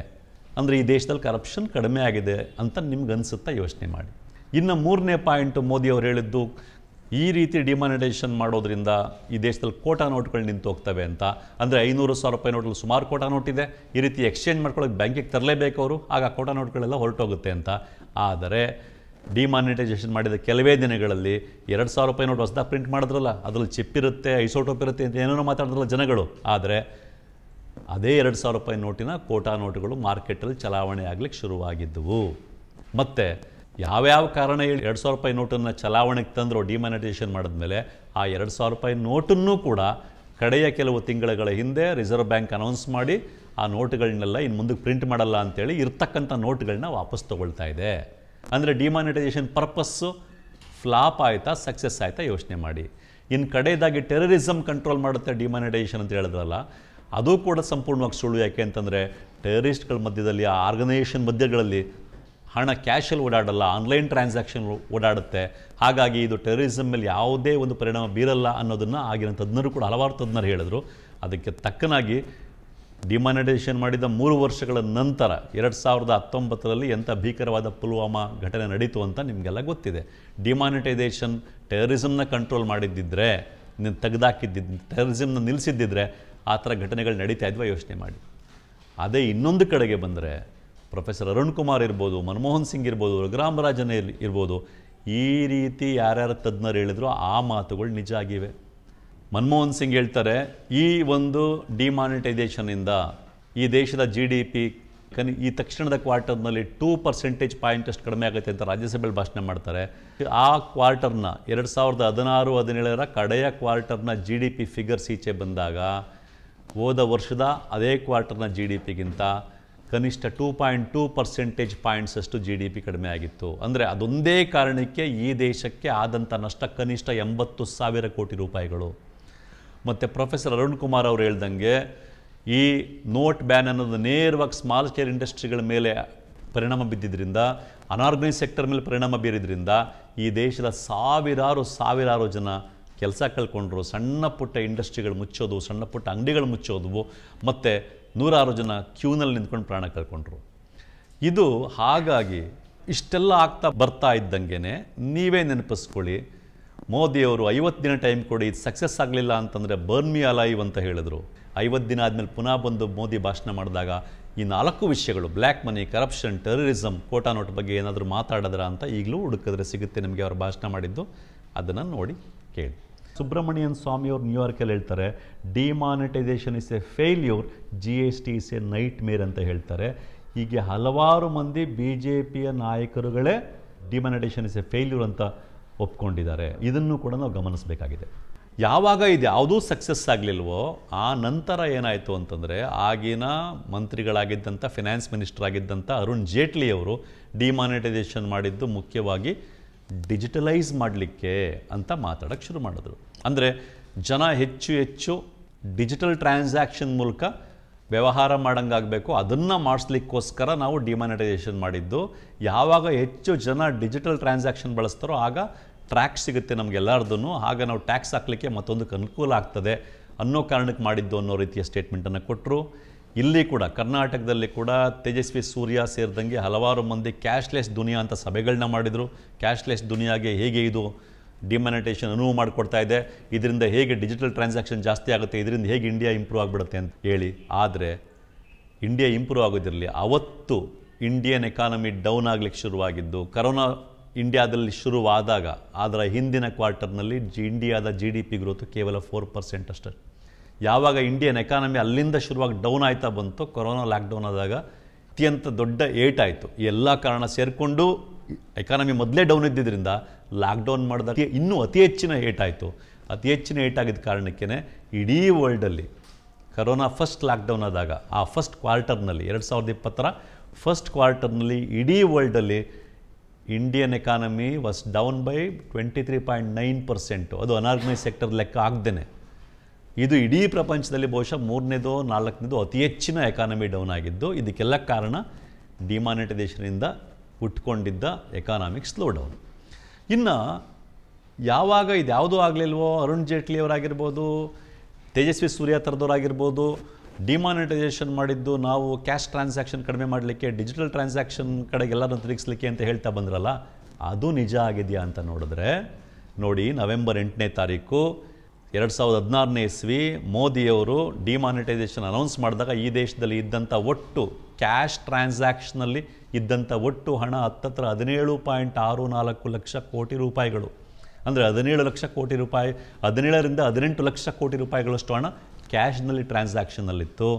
ಅಂದರೆ ಈ ದೇಶದಲ್ಲಿ ಕರಪ್ಷನ್ ಕಡಿಮೆ ಆಗಿದೆ ಅಂತ ನಿಮ್ಗೆ ಅನಿಸುತ್ತಾ ಯೋಚನೆ ಮಾಡಿ ಇನ್ನು ಮೂರನೇ ಪಾಯಿಂಟು ಮೋದಿಯವರು ಹೇಳಿದ್ದು ಈ ರೀತಿ ಡಿಮಾನಿಟೈಸೇಷನ್ ಮಾಡೋದ್ರಿಂದ ಈ ದೇಶದಲ್ಲಿ ಕೋಟಾ ನೋಟ್ಗಳು ನಿಂತು ಹೋಗ್ತವೆ ಅಂತ ಅಂದರೆ ಐನೂರು ಸಾವಿರ ರೂಪಾಯಿ ನೋಟ್ಗಳು ಸುಮಾರು ಕೋಟಾ ನೋಟ್ ಇದೆ ಈ ರೀತಿ ಎಕ್ಸ್ಚೇಂಜ್ ಮಾಡ್ಕೊಳ್ಳೋಕೆ ಬ್ಯಾಂಕಿಗೆ ತರಲೇಬೇಕು ಅವರು ಆಗ ಕೋಟಾ ನೋಟ್ಗಳೆಲ್ಲ ಹೊರಟೋಗುತ್ತೆ ಅಂತ ಆದರೆ ಡಿಮಾನಿಟೈಸೇಷನ್ ಮಾಡಿದ ಕೆಲವೇ ದಿನಗಳಲ್ಲಿ ಎರಡು ಸಾವಿರ ರೂಪಾಯಿ ನೋಟ್ ಹೊಸದಾಗಿ ಪ್ರಿಂಟ್ ಮಾಡಿದ್ರಲ್ಲ ಅದರಲ್ಲಿ ಚಿಪ್ ಇರುತ್ತೆ ಐಸೋಟೋಪ್ ಇರುತ್ತೆ ಅಂತ ಏನೇನೋ ಮಾತಾಡಿದ್ರಲ್ಲ ಜನಗಳು ಆದರೆ ಅದೇ ಎರಡು ಸಾವಿರ ರೂಪಾಯಿ ನೋಟಿನ ಕೋಟಾ ನೋಟ್ಗಳು ಮಾರ್ಕೆಟಲ್ಲಿ ಚಲಾವಣೆ ಆಗಲಿಕ್ಕೆ ಶುರುವಾಗಿದ್ದವು ಮತ್ತು ಯಾವ್ಯಾವ ಕಾರಣ ಹೇಳಿ ಎರಡು ಸಾವಿರ ರೂಪಾಯಿ ನೋಟನ್ನು ಚಲಾವಣೆಗೆ ತಂದರು ಡಿಮಾನಿಟೇಷನ್ ಮಾಡಿದ್ಮೇಲೆ ಆ ಎರಡು ಸಾವಿರ ರೂಪಾಯಿ ನೋಟನ್ನು ಕೂಡ ಕಡೆಯ ಕೆಲವು ತಿಂಗಳುಗಳ ಹಿಂದೆ ರಿಸರ್ವ್ ಬ್ಯಾಂಕ್ ಅನೌನ್ಸ್ ಮಾಡಿ ಆ ನೋಟುಗಳನ್ನೆಲ್ಲ ಇನ್ನು ಮುಂದಕ್ಕೆ ಪ್ರಿಂಟ್ ಮಾಡಲ್ಲ ಅಂತೇಳಿ ಇರ್ತಕ್ಕಂಥ ನೋಟುಗಳನ್ನ ವಾಪಸ್ ತೊಗೊಳ್ತಾ ಇದೆ ಅಂದರೆ ಡಿಮಾನಿಟೈಸೇಷನ್ ಪರ್ಪಸ್ಸು ಫ್ಲಾಪ್ ಆಯಿತಾ ಸಕ್ಸಸ್ ಆಯಿತಾ ಯೋಚನೆ ಮಾಡಿ ಇನ್ನು ಕಡೆಯದಾಗಿ ಟೆರರಿಸಮ್ ಕಂಟ್ರೋಲ್ ಮಾಡುತ್ತೆ ಡಿಮಾನಿಟೈಸೇಷನ್ ಅಂತ ಹೇಳಿದ್ರಲ್ಲ ಅದು ಕೂಡ ಸಂಪೂರ್ಣವಾಗಿ ಸುಳ್ಳು ಯಾಕೆ ಅಂತಂದರೆ ಟೆರರಿಸ್ಟ್ಗಳ ಮಧ್ಯದಲ್ಲಿ ಆ ಆರ್ಗನೈಸೇಷನ್ ಮಧ್ಯಗಳಲ್ಲಿ ಹಣ ಕ್ಯಾಶಲ್ಲಿ ಓಡಾಡಲ್ಲ ಆನ್ಲೈನ್ ಟ್ರಾನ್ಸಾಕ್ಷನ್ ಓಡಾಡುತ್ತೆ ಹಾಗಾಗಿ ಇದು ಟೆರರಿಸಮ್ ಮೇಲೆ ಯಾವುದೇ ಒಂದು ಪರಿಣಾಮ ಬೀರಲ್ಲ ಅನ್ನೋದನ್ನು ಆಗಿನ ತಜ್ಞರು ಕೂಡ ಹಲವಾರು ತಜ್ಞರು ಹೇಳಿದರು ಅದಕ್ಕೆ ತಕ್ಕನಾಗಿ ಡಿಮಾನಿಟೈಸೇಷನ್ ಮಾಡಿದ ಮೂರು ವರ್ಷಗಳ ನಂತರ ಎರಡು ಸಾವಿರದ ಹತ್ತೊಂಬತ್ತರಲ್ಲಿ ಎಂಥ ಭೀಕರವಾದ ಪುಲ್ವಾಮಾ ಘಟನೆ ನಡೀತು ಅಂತ ನಿಮಗೆಲ್ಲ ಗೊತ್ತಿದೆ ಡಿಮಾನಿಟೈಸೇಷನ್ ಟೆರರಿಸಮ್ನ ಕಂಟ್ರೋಲ್ ಮಾಡಿದ್ದಿದ್ರೆ ನೀನು ತೆಗೆದಾಕಿದ್ದ ಟೆರರಿಸಮ್ನ ನಿಲ್ಲಿಸಿದ್ದಿದ್ರೆ ಆ ಥರ ಘಟನೆಗಳು ನಡೀತಾ ಇದ್ವಾ ಯೋಚನೆ ಮಾಡಿ ಅದೇ ಇನ್ನೊಂದು ಕಡೆಗೆ ಬಂದರೆ ಪ್ರೊಫೆಸರ್ ಅರುಣ್ ಕುಮಾರ್ ಇರ್ಬೋದು ಮನಮೋಹನ್ ಸಿಂಗ್ ಇರ್ಬೋದು ರಘುರಾಮ್ ರಾಜನ್ ಇರ್ಬೋದು ಈ ರೀತಿ ಯಾರ್ಯಾರು ತಜ್ಞರು ಹೇಳಿದ್ರು ಆ ಮಾತುಗಳು ನಿಜ ಆಗಿವೆ ಮನಮೋಹನ್ ಸಿಂಗ್ ಹೇಳ್ತಾರೆ ಈ ಒಂದು ಡಿಮಾನಿಟೈಸೇಷನಿಂದ ಈ ದೇಶದ ಜಿ ಡಿ ಪಿ ಕನಿ ಈ ತಕ್ಷಣದ ಕ್ವಾರ್ಟರ್ನಲ್ಲಿ ಟೂ ಪರ್ಸೆಂಟೇಜ್ ಪಾಯಿಂಟ್ ಅಷ್ಟು ಕಡಿಮೆ ಆಗುತ್ತೆ ಅಂತ ರಾಜ್ಯಸಭೆಯಲ್ಲಿ ಭಾಷಣ ಮಾಡ್ತಾರೆ ಆ ಕ್ವಾರ್ಟರ್ನ ಎರಡು ಸಾವಿರದ ಹದಿನಾರು ಹದಿನೇಳರ ಕಡೆಯ ಕ್ವಾರ್ಟರ್ನ ಜಿ ಡಿ ಪಿ ಫಿಗರ್ಸ್ ಈಚೆ ಬಂದಾಗ ಹೋದ ವರ್ಷದ ಅದೇ ಕ್ವಾರ್ಟರ್ನ ಜಿ ಡಿ ಪಿಗಿಂತ ಕನಿಷ್ಠ ಟೂ ಪಾಯಿಂಟ್ ಟೂ ಪರ್ಸೆಂಟೇಜ್ ಅಷ್ಟು ಜಿ ಡಿ ಪಿ ಕಡಿಮೆ ಆಗಿತ್ತು ಅಂದರೆ ಅದೊಂದೇ ಕಾರಣಕ್ಕೆ ಈ ದೇಶಕ್ಕೆ ಆದಂಥ ನಷ್ಟ ಕನಿಷ್ಠ ಎಂಬತ್ತು ಸಾವಿರ ಕೋಟಿ ರೂಪಾಯಿಗಳು ಮತ್ತು ಪ್ರೊಫೆಸರ್ ಅರುಣ್ ಕುಮಾರ್ ಅವರು ಹೇಳ್ದಂಗೆ ಈ ನೋಟ್ ಬ್ಯಾನ್ ಅನ್ನೋದು ನೇರವಾಗಿ ಸ್ಮಾಲ್ ಸ್ಕೇಲ್ ಇಂಡಸ್ಟ್ರಿಗಳ ಮೇಲೆ ಪರಿಣಾಮ ಬಿದ್ದಿದ್ದರಿಂದ ಅನಾರ್ಗನೈಸ್ ಸೆಕ್ಟರ್ ಮೇಲೆ ಪರಿಣಾಮ ಬೀರಿದ್ರಿಂದ ಈ ದೇಶದ ಸಾವಿರಾರು ಸಾವಿರಾರು ಜನ ಕೆಲಸ ಕಳ್ಕೊಂಡ್ರು ಸಣ್ಣ ಪುಟ್ಟ ಇಂಡಸ್ಟ್ರಿಗಳು ಮುಚ್ಚೋದು ಸಣ್ಣ ಪುಟ್ಟ ಅಂಗಡಿಗಳು ಮುಚ್ಚೋದು ಮತ್ತು ನೂರಾರು ಜನ ಕ್ಯೂನಲ್ಲಿ ನಿಂತ್ಕೊಂಡು ಪ್ರಾಣ ಕಳ್ಕೊಂಡ್ರು ಇದು ಹಾಗಾಗಿ ಇಷ್ಟೆಲ್ಲ ಆಗ್ತಾ ಬರ್ತಾ ಇದ್ದಂಗೆ ನೀವೇ ನೆನಪಿಸ್ಕೊಳ್ಳಿ ಮೋದಿಯವರು ಐವತ್ತು ದಿನ ಟೈಮ್ ಕೊಡಿ ಇದು ಸಕ್ಸಸ್ ಆಗಲಿಲ್ಲ ಅಂತಂದರೆ ಬರ್ಮಿ ಅಲೈವ್ ಅಂತ ಹೇಳಿದರು ಐವತ್ತು ದಿನ ಆದಮೇಲೆ ಪುನಃ ಬಂದು ಮೋದಿ ಭಾಷಣ ಮಾಡಿದಾಗ ಈ ನಾಲ್ಕು ವಿಷಯಗಳು ಬ್ಲ್ಯಾಕ್ ಮನಿ ಕರಪ್ಷನ್ ಟೆರರಿಸಮ್ ಕೋಟಾ ನೋಟ್ ಬಗ್ಗೆ ಏನಾದರೂ ಮಾತಾಡಿದ್ರ ಅಂತ ಈಗಲೂ ಹುಡುಕಿದ್ರೆ ಸಿಗುತ್ತೆ ನಿಮಗೆ ಅವರು ಭಾಷಣ ಮಾಡಿದ್ದು ಅದನ್ನು ನೋಡಿ ಕೇಳಿ ಸುಬ್ರಹ್ಮಣ್ಯನ್ ಸ್ವಾಮಿಯವರು ನ್ಯೂಯಾರ್ಕಲ್ಲಿ ಹೇಳ್ತಾರೆ demonetisation is a failure G S T is a nightmare ಅಂತ ಹೇಳ್ತಾರೆ ಹೀಗೆ ಹಲವಾರು ಮಂದಿ ಬಿ ಜೆ ಪಿಯ ನಾಯಕರುಗಳೇ ಡಿಮಾನಿಟೈಸೇಷನ್ ಇಸ್ ಎ ಫೇಲ್ಯೂರ್ ಅಂತ ಒಪ್ಕೊಂಡಿದ್ದಾರೆ ಇದನ್ನು ಕೂಡ ನಾವು ಗಮನಿಸಬೇಕಾಗಿದೆ ಯಾವಾಗ ಇದು ಯಾವುದೂ ಸಕ್ಸಸ್ ಆಗಲಿಲ್ವೋ ಆ ನಂತರ ಏನಾಯಿತು ಅಂತಂದರೆ ಆಗಿನ ಮಂತ್ರಿಗಳಾಗಿದ್ದಂಥ ಫಿನಾನ್ಸ್ ಮಿನಿಸ್ಟರ್ ಆಗಿದ್ದಂಥ ಅರುಣ್ ಜೇಟ್ಲಿಯವರು ಡಿಮಾನಿಟೈಸೇಷನ್ ಮಾಡಿದ್ದು ಮುಖ್ಯವಾಗಿ ಡಿಜಿಟಲೈಸ್ ಮಾಡಲಿಕ್ಕೆ ಅಂತ ಮಾತಾಡೋಕ್ಕೆ ಶುರು ಮಾಡಿದ್ರು ಅಂದರೆ ಜನ ಹೆಚ್ಚು ಹೆಚ್ಚು ಡಿಜಿಟಲ್ ಟ್ರಾನ್ಸಾಕ್ಷನ್ ಮೂಲಕ ವ್ಯವಹಾರ ಮಾಡೋಂಗಾಗಬೇಕು ಅದನ್ನು ಮಾಡಿಸ್ಲಿಕ್ಕೋಸ್ಕರ ನಾವು ಡಿಮಾನಿಟೈಸೇಷನ್ ಮಾಡಿದ್ದು ಯಾವಾಗ ಹೆಚ್ಚು ಜನ ಡಿಜಿಟಲ್ ಟ್ರಾನ್ಸಾಕ್ಷನ್ ಬಳಸ್ತಾರೋ ಆಗ ಟ್ರ್ಯಾಕ್ಸ್ ಸಿಗುತ್ತೆ ನಮಗೆಲ್ಲರದೂ ಆಗ ನಾವು ಟ್ಯಾಕ್ಸ್ ಹಾಕಲಿಕ್ಕೆ ಮತ್ತೊಂದಕ್ಕೆ ಅನುಕೂಲ ಆಗ್ತದೆ ಅನ್ನೋ ಕಾರಣಕ್ಕೆ ಮಾಡಿದ್ದು ಅನ್ನೋ ರೀತಿಯ ಸ್ಟೇಟ್ಮೆಂಟನ್ನು ಕೊಟ್ಟರು ಇಲ್ಲಿ ಕೂಡ ಕರ್ನಾಟಕದಲ್ಲಿ ಕೂಡ ತೇಜಸ್ವಿ ಸೂರ್ಯ ಸೇರಿದಂಗೆ ಹಲವಾರು ಮಂದಿ ಕ್ಯಾಶ್ಲೆಸ್ ದುನಿಯಾ ಅಂತ ಸಭೆಗಳನ್ನ ಮಾಡಿದರು ಕ್ಯಾಶ್ಲೆಸ್ ದುನಿಯಾಗೆ ಹೇಗೆ ಇದು ಡಿಮನಿಟೇಷನ್ ಅನುವು ಮಾಡಿಕೊಡ್ತಾ ಇದೆ ಇದರಿಂದ ಹೇಗೆ ಡಿಜಿಟಲ್ ಟ್ರಾನ್ಸಾಕ್ಷನ್ ಜಾಸ್ತಿ ಆಗುತ್ತೆ ಇದರಿಂದ ಹೇಗೆ ಇಂಡಿಯಾ ಇಂಪ್ರೂವ್ ಆಗಿಬಿಡುತ್ತೆ ಅಂತ ಹೇಳಿ ಆದರೆ ಇಂಡಿಯಾ ಇಂಪ್ರೂವ್ ಆಗೋದಿರಲಿ ಅವತ್ತು ಇಂಡಿಯನ್ ಎಕಾನಮಿ ಡೌನ್ ಆಗಲಿಕ್ಕೆ ಶುರುವಾಗಿದ್ದು ಕರೋನಾ ಇಂಡಿಯಾದಲ್ಲಿ ಶುರುವಾದಾಗ ಅದರ ಹಿಂದಿನ ಕ್ವಾರ್ಟರ್ನಲ್ಲಿ ಜಿ ಇಂಡಿಯಾದ ಜಿ ಡಿ ಪಿ ಗ್ರೋತು ಕೇವಲ ಫೋರ್ ಪರ್ಸೆಂಟ್ ಅಷ್ಟೇ ಯಾವಾಗ ಇಂಡಿಯನ್ ಎಕಾನಮಿ ಅಲ್ಲಿಂದ ಶುರುವಾಗಿ ಡೌನ್ ಆಯ್ತಾ ಬಂತು ಕೊರೋನಾ ಲಾಕ್ಡೌನ್ ಆದಾಗ ಅತ್ಯಂತ ದೊಡ್ಡ ಏಟಾಯಿತು ಎಲ್ಲ ಕಾರಣ ಸೇರಿಕೊಂಡು ಎಕಾನಮಿ ಮೊದಲೇ ಡೌನ್ ಇದ್ದಿದ್ದರಿಂದ ಲಾಕ್ಡೌನ್ ಮಾಡಿದಾಗ ಇನ್ನೂ ಅತಿ ಹೆಚ್ಚಿನ ಏಟಾಯಿತು ಅತಿ ಹೆಚ್ಚಿನ ಏಟ್ ಆಗಿದ್ದ ಕಾರಣಕ್ಕೇ ಇಡೀ ವರ್ಲ್ಡಲ್ಲಿ ಕರೋನಾ ಫಸ್ಟ್ ಲಾಕ್ಡೌನ್ ಆದಾಗ ಆ ಫಸ್ಟ್ ಕ್ವಾರ್ಟರ್ನಲ್ಲಿ ಎರಡು ಸಾವಿರದ ಇಪ್ಪತ್ತರ ಫಸ್ಟ್ ಕ್ವಾರ್ಟರ್ನಲ್ಲಿ ಇಡೀ ವರ್ಲ್ಡಲ್ಲಿ Indian economy was down by twenty three point nine percent ಅದು ಅನಾರ್ಗನೈಸ್ ಸೆಕ್ಟರ್ ಲೆಕ್ಕ ಆಗದೇನೆ ಇದು ಇಡೀ ಪ್ರಪಂಚದಲ್ಲಿ ಬಹುಶಃ ಮೂರನೇದು ನಾಲ್ಕನೇದು ಅತಿ ಹೆಚ್ಚಿನ ಎಕಾನಮಿ ಡೌನ್ ಆಗಿದ್ದು ಇದಕ್ಕೆಲ್ಲ ಕಾರಣ ಡಿಮಾನಿಟೈಸೇಷನಿಂದ ಹುಟ್ಕೊಂಡಿದ್ದ ಎಕಾನಾಮಿಕ್ ಸ್ಲೋ ಡೌನ್ ಇನ್ನು ಯಾವಾಗ ಇದು ಯಾವುದೂ ಆಗಲಿಲ್ವೋ ಅರುಣ್ ಜೇಟ್ಲಿಯವರಾಗಿರ್ಬೋದು ತೇಜಸ್ವಿ ಸೂರ್ಯ ಥರದವರಾಗಿರ್ಬೋದು ಡಿಮಾನಿಟೈಸೇಷನ್ ಮಾಡಿದ್ದು ನಾವು ಕ್ಯಾಶ್ ಟ್ರಾನ್ಸಾಕ್ಷನ್ ಕಡಿಮೆ ಮಾಡಲಿಕ್ಕೆ ಡಿಜಿಟಲ್ ಟ್ರಾನ್ಸಾಕ್ಷನ್ ಕಡೆಗೆಲ್ಲರನ್ನು ತಿರುಗಿಸ್ಲಿಕ್ಕೆ ಅಂತ ಹೇಳ್ತಾ ಬಂದ್ರಲ್ಲ ಅದು ನಿಜ ಆಗಿದೆಯಾ ಅಂತ ನೋಡಿದ್ರೆ ನೋಡಿ ನವೆಂಬರ್ ಎಂಟನೇ ತಾರೀಕು ಎರಡು ಸಾವಿರದ ಹದಿನಾರನೇ ಇಸ್ವಿ ಮೋದಿಯವರು ಡಿಮಾನಿಟೈಸೇಷನ್ ಅನೌನ್ಸ್ ಮಾಡಿದಾಗ ಈ ದೇಶದಲ್ಲಿ ಇದ್ದಂಥ ಒಟ್ಟು ಕ್ಯಾಶ್ ಟ್ರಾನ್ಸಾಕ್ಷನಲ್ಲಿ ಇದ್ದಂಥ ಒಟ್ಟು ಹಣ ಹತ್ತತ್ರ ಹದಿನೇಳು ಪಾಯಿಂಟ್ ಆರು ನಾಲ್ಕು ಲಕ್ಷ ಕೋಟಿ ರೂಪಾಯಿಗಳು ಅಂದರೆ ಹದಿನೇಳು ಲಕ್ಷ ಕೋಟಿ ರೂಪಾಯಿ ಹದಿನೇಳರಿಂದ ಹದಿನೆಂಟು ಲಕ್ಷ ಕೋಟಿ ರೂಪಾಯಿಗಳಷ್ಟು ಹಣ ಕ್ಯಾಶ್ನಲ್ಲಿ ಟ್ರಾನ್ಸಾಕ್ಷನ್ನಲ್ಲಿತ್ತು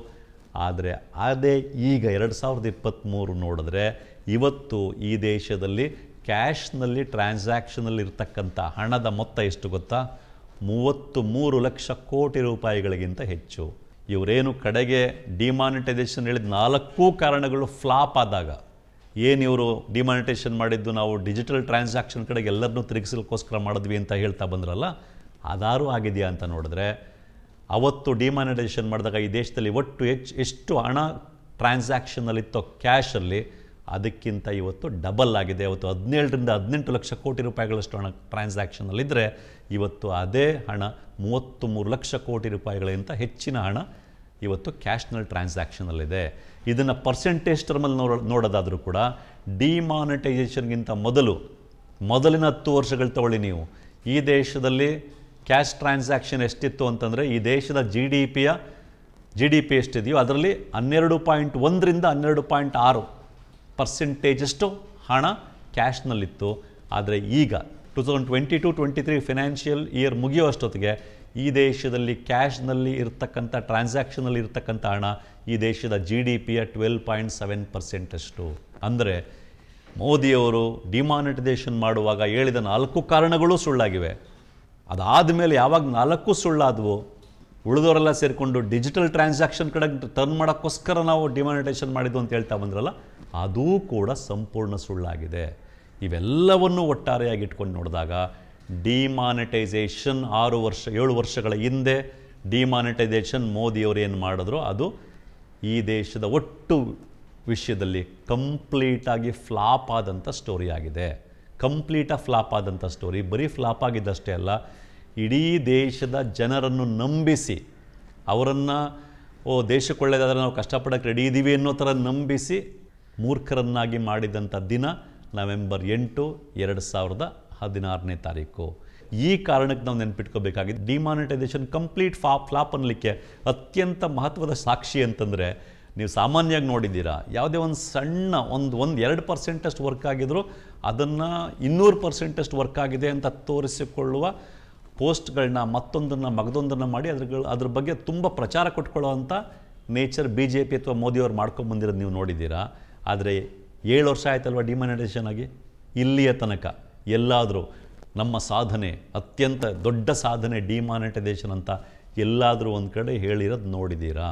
ಆದರೆ ಅದೇ ಈಗ ಎರಡು ಸಾವಿರದ ಇಪ್ಪತ್ತ್ಮೂರು ನೋಡಿದ್ರೆ ಇವತ್ತು ಈ ದೇಶದಲ್ಲಿ ಕ್ಯಾಶ್ನಲ್ಲಿ ಟ್ರಾನ್ಸಾಕ್ಷನಲ್ಲಿ ಇರ್ತಕ್ಕಂಥ ಹಣದ ಮೊತ್ತ ಎಷ್ಟು ಗೊತ್ತಾ ಮೂವತ್ತು ಮೂರು ಲಕ್ಷ ಕೋಟಿ ರೂಪಾಯಿಗಳಿಗಿಂತ ಹೆಚ್ಚು ಇವರೇನು ಕಡೆಗೆ ಡಿಮಾನಿಟೈಸೇಷನ್ ಹೇಳಿದ ನಾಲ್ಕು ಕಾರಣಗಳು ಫ್ಲಾಪ್ ಆದಾಗ ಏನು ಇವರು ಡಿಮಾನಿಟೇಷನ್ ಮಾಡಿದ್ದು ನಾವು ಡಿಜಿಟಲ್ ಟ್ರಾನ್ಸಾಕ್ಷನ್ ಕಡೆಗೆ ಎಲ್ಲರನ್ನೂ ತಿರುಗಿಸಲಿಕ್ಕೋಸ್ಕರ ಮಾಡಿದ್ವಿ ಅಂತ ಹೇಳ್ತಾ ಬಂದ್ರಲ್ಲ ಅದಾರು ಆಗಿದೆಯಾ ಅಂತ ನೋಡಿದ್ರೆ ಅವತ್ತು ಡಿಮಾನಿಟೈಸೇಷನ್ ಮಾಡಿದಾಗ ಈ ದೇಶದಲ್ಲಿ ಒಟ್ಟು ಹೆಚ್ಚು ಎಷ್ಟು ಹಣ ಟ್ರಾನ್ಸಾಕ್ಷನಲ್ಲಿತ್ತೋ ಕ್ಯಾಶಲ್ಲಿ ಅದಕ್ಕಿಂತ ಇವತ್ತು ಡಬಲ್ ಆಗಿದೆ ಇವತ್ತು ಹದಿನೇಳರಿಂದ ಹದಿನೆಂಟು ಲಕ್ಷ ಕೋಟಿ ರೂಪಾಯಿಗಳಷ್ಟು ಹಣ ಟ್ರಾನ್ಸಾಕ್ಷನಲ್ಲಿದ್ದರೆ ಇವತ್ತು ಅದೇ ಹಣ ಮೂವತ್ತು ಮೂರು ಲಕ್ಷ ಕೋಟಿ ರೂಪಾಯಿಗಳಿಗಿಂತ ಹೆಚ್ಚಿನ ಹಣ ಇವತ್ತು ಕ್ಯಾಶ್ನಲ್ ಟ್ರಾನ್ಸಾಕ್ಷನಲ್ಲಿದೆ ಇದನ್ನು ಪರ್ಸೆಂಟೇಜ್ ಟರ್ಮಲ್ಲಿ ನೋಡ ನೋಡೋದಾದರೂ ಕೂಡ ಡಿಮಾನಿಟೈಸೇಷನ್ಗಿಂತ ಮೊದಲು ಮೊದಲಿನ ಹತ್ತು ವರ್ಷಗಳು ತಗೊಳ್ಳಿ ನೀವು ಈ ದೇಶದಲ್ಲಿ ಕ್ಯಾಶ್ ಟ್ರಾನ್ಸಾಕ್ಷನ್ ಎಷ್ಟಿತ್ತು ಅಂತಂದರೆ ಈ ದೇಶದ ಜಿ ಡಿ ಪಿಯ ಜಿ ಡಿ ಪಿ ಎಷ್ಟಿದೆಯೋ ಅದರಲ್ಲಿ ಹನ್ನೆರಡು ಪಾಯಿಂಟ್ ಒಂದರಿಂದ ಹನ್ನೆರಡು ಪಾಯಿಂಟ್ ಆರು ಪರ್ಸೆಂಟೇಜಷ್ಟು ಹಣ ಕ್ಯಾಶ್ನಲ್ಲಿತ್ತು ಆದರೆ ಈಗ two thousand twenty two twenty three financial year ಮುಗಿಯುವಷ್ಟೊತ್ತಿಗೆ ಈ ದೇಶದಲ್ಲಿ ಕ್ಯಾಶ್ನಲ್ಲಿ ಇರ್ತಕ್ಕಂಥ ಟ್ರಾನ್ಸಾಕ್ಷನಲ್ಲಿ ಇರ್ತಕ್ಕಂಥ ಹಣ ಈ ದೇಶದ ಜಿ ಡಿ ಪಿಯ ಟ್ವೆಲ್ ಪಾಯಿಂಟ್ ಸೆವೆನ್ ಪರ್ಸೆಂಟಷ್ಟು ಅಂದರೆ ಮೋದಿಯವರು ಡಿಮಾನಿಟೈಸೇಷನ್ ಮಾಡುವಾಗ ಹೇಳಿದ ನಾಲ್ಕು ಕಾರಣಗಳು ಸುಳ್ಳಾಗಿವೆ ಅದಾದ ಮೇಲೆ ಯಾವಾಗ ನಾಲ್ಕು ಸುಳ್ಳಾದವು ಉಳಿದವರೆಲ್ಲ ಸೇರಿಕೊಂಡು ಡಿಜಿಟಲ್ ಟ್ರಾನ್ಸಾಕ್ಷನ್ ಕಡೆಗೆ ಟರ್ನ್ ಮಾಡೋಕ್ಕೋಸ್ಕರ ನಾವು ಡಿಮಾನಿಟೈಸೇಷನ್ ಮಾಡಿದ್ದು ಅಂತ ಹೇಳ್ತಾ ಬಂದ್ರಲ್ಲ ಅದೂ ಕೂಡ ಸಂಪೂರ್ಣ ಸುಳ್ಳಾಗಿದೆ ಇವೆಲ್ಲವನ್ನು ಒಟ್ಟಾರೆಯಾಗಿ ಇಟ್ಕೊಂಡು ನೋಡಿದಾಗ ಡಿಮಾನಿಟೈಸೇಷನ್ ಆರು ವರ್ಷ ಏಳು ವರ್ಷಗಳ ಹಿಂದೆ ಡಿಮಾನಿಟೈಸೇಷನ್ ಮೋದಿಯವರು ಏನು ಮಾಡಿದ್ರು ಅದು ಈ ದೇಶದ ಒಟ್ಟು ವಿಷಯದಲ್ಲಿ ಕಂಪ್ಲೀಟಾಗಿ ಫ್ಲಾಪ್ ಆದಂಥ ಸ್ಟೋರಿ ಆಗಿದೆ ಕಂಪ್ಲೀಟಾಗಿ ಫ್ಲಾಪ್ ಆದಂಥ ಸ್ಟೋರಿ ಬರೀ ಫ್ಲಾಪ್ ಆಗಿದ್ದಷ್ಟೇ ಅಲ್ಲ ಇಡೀ ದೇಶದ ಜನರನ್ನು ನಂಬಿಸಿ ಅವರನ್ನು ಓ ದೇಶಕ್ಕೆ ನಾವು ಕಷ್ಟಪಡೋಕ್ಕೆ ರೆಡಿ ಇದ್ದೀವಿ ಅನ್ನೋ ಥರ ನಂಬಿಸಿ ಮೂರ್ಖರನ್ನಾಗಿ ಮಾಡಿದಂಥ ದಿನ ನವೆಂಬರ್ ಎಂಟು ಎರಡು ಸಾವಿರದ ಹದಿನಾರನೇ ತಾರೀಕು ಈ ಕಾರಣಕ್ಕೆ ನಾವು ನೆನ್ಪಿಟ್ಕೋಬೇಕಾಗಿದೆ ಡಿಮಾನಿಟೈಸೇಷನ್ ಕಂಪ್ಲೀಟ್ ಫಾ ಫ್ಲಾಪ್ ಅನ್ನಲಿಕ್ಕೆ ಅತ್ಯಂತ ಮಹತ್ವದ ಸಾಕ್ಷಿ ಅಂತಂದರೆ ನೀವು ಸಾಮಾನ್ಯವಾಗಿ ನೋಡಿದ್ದೀರಾ ಯಾವುದೇ ಒಂದು ಸಣ್ಣ ಒಂದು ಒಂದು ಎರಡು ಪರ್ಸೆಂಟಷ್ಟು ವರ್ಕ್ ಆಗಿದ್ರು ಅದನ್ನು ಇನ್ನೂರು ಪರ್ಸೆಂಟಷ್ಟು ವರ್ಕ್ ಆಗಿದೆ ಅಂತ ತೋರಿಸಿಕೊಳ್ಳುವ ಪೋಸ್ಟ್ಗಳನ್ನ ಮತ್ತೊಂದನ್ನು ಮಗದೊಂದನ್ನು ಮಾಡಿ ಅದ್ರ ಅದ್ರ ಬಗ್ಗೆ ತುಂಬ ಪ್ರಚಾರ ಕೊಟ್ಕೊಳ್ಳೋ ಅಂಥ ನೇಚರ್ ಬಿ ಜೆ ಪಿ ಅಥವಾ ಮೋದಿಯವ್ರು ಮಾಡ್ಕೊಂಡು ಬಂದಿರೋದು ನೀವು ನೋಡಿದ್ದೀರಾ ಆದರೆ ಏಳು ವರ್ಷ ಆಯ್ತಲ್ವ ಡಿಮಾನಿಟೈಸೇಷನ್ ಆಗಿ ಇಲ್ಲಿಯ ತನಕ ಎಲ್ಲಾದರೂ ನಮ್ಮ ಸಾಧನೆ ಅತ್ಯಂತ ದೊಡ್ಡ ಸಾಧನೆ ಡಿಮಾನಿಟೈಸೇಷನ್ ಅಂತ ಎಲ್ಲಾದರೂ ಒಂದು ಕಡೆ ಹೇಳಿರೋದು ನೋಡಿದ್ದೀರಾ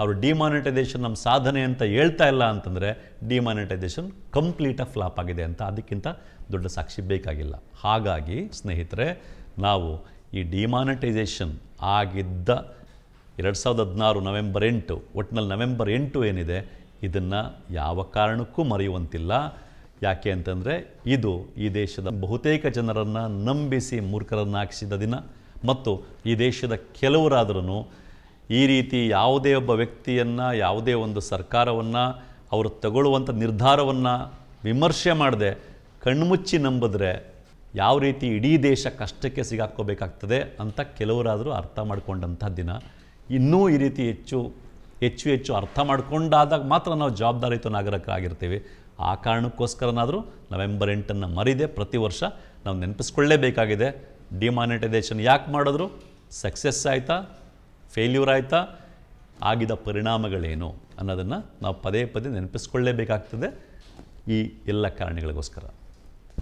ಅವರು ಡಿಮಾನಿಟೈಸೇಷನ್ ನಮ್ಮ ಸಾಧನೆ ಅಂತ ಹೇಳ್ತಾ ಇಲ್ಲ ಅಂತಂದರೆ ಡಿಮಾನಿಟೈಸೇಷನ್ ಕಂಪ್ಲೀಟಾಗಿ ಫ್ಲಾಪ್ ಆಗಿದೆ ಅಂತ ಅದಕ್ಕಿಂತ ದೊಡ್ಡ ಸಾಕ್ಷಿ ಬೇಕಾಗಿಲ್ಲ ಹಾಗಾಗಿ ಸ್ನೇಹಿತರೆ ನಾವು ಈ ಡಿಮಾನಿಟೈಸೇಷನ್ ಆಗಿದ್ದ ಎರಡು ಸಾವಿರದ ಹದಿನಾರು ನವೆಂಬರ್ ಎಂಟು ಒಟ್ಟಿನಲ್ಲಿ ನವೆಂಬರ್ ಎಂಟು ಏನಿದೆ ಇದನ್ನು ಯಾವ ಕಾರಣಕ್ಕೂ ಮರೆಯುವಂತಿಲ್ಲ ಯಾಕೆ ಅಂತಂದರೆ ಇದು ಈ ದೇಶದ ಬಹುತೇಕ ಜನರನ್ನು ನಂಬಿಸಿ ಹಾಕಿಸಿದ ದಿನ ಮತ್ತು ಈ ದೇಶದ ಕೆಲವರಾದ್ರೂ ಈ ರೀತಿ ಯಾವುದೇ ಒಬ್ಬ ವ್ಯಕ್ತಿಯನ್ನು ಯಾವುದೇ ಒಂದು ಸರ್ಕಾರವನ್ನು ಅವರು ತಗೊಳ್ಳುವಂಥ ನಿರ್ಧಾರವನ್ನು ವಿಮರ್ಶೆ ಮಾಡದೆ ಕಣ್ಮುಚ್ಚಿ ನಂಬಿದ್ರೆ ಯಾವ ರೀತಿ ಇಡೀ ದೇಶ ಕಷ್ಟಕ್ಕೆ ಸಿಗಾಕೋಬೇಕಾಗ್ತದೆ ಅಂತ ಕೆಲವರಾದರೂ ಅರ್ಥ ಮಾಡಿಕೊಂಡಂಥ ದಿನ ಇನ್ನೂ ಈ ರೀತಿ ಹೆಚ್ಚು ಹೆಚ್ಚು ಹೆಚ್ಚು ಅರ್ಥ ಮಾಡಿಕೊಂಡಾದಾಗ ಮಾತ್ರ ನಾವು ಜವಾಬ್ದಾರಿಯುತ ನಾಗರಿಕರಾಗಿರ್ತೀವಿ ಆ ಕಾರಣಕ್ಕೋಸ್ಕರನಾದರೂ ನವೆಂಬರ್ ಎಂಟನ್ನು ಮರಿದೆ ಪ್ರತಿ ವರ್ಷ ನಾವು ನೆನಪಿಸ್ಕೊಳ್ಳೇಬೇಕಾಗಿದೆ ಡಿಮಾನಿಟೈಸೇಷನ್ ಯಾಕೆ ಮಾಡಿದ್ರು ಸಕ್ಸಸ್ ಆಯಿತಾ ಫೇಲ್ಯೂರ್ ಆಯಿತಾ ಆಗಿದ ಪರಿಣಾಮಗಳೇನು ಅನ್ನೋದನ್ನು ನಾವು ಪದೇ ಪದೇ ನೆನಪಿಸ್ಕೊಳ್ಳೇಬೇಕಾಗ್ತದೆ ಈ ಎಲ್ಲ ಕಾರಣಗಳಿಗೋಸ್ಕರ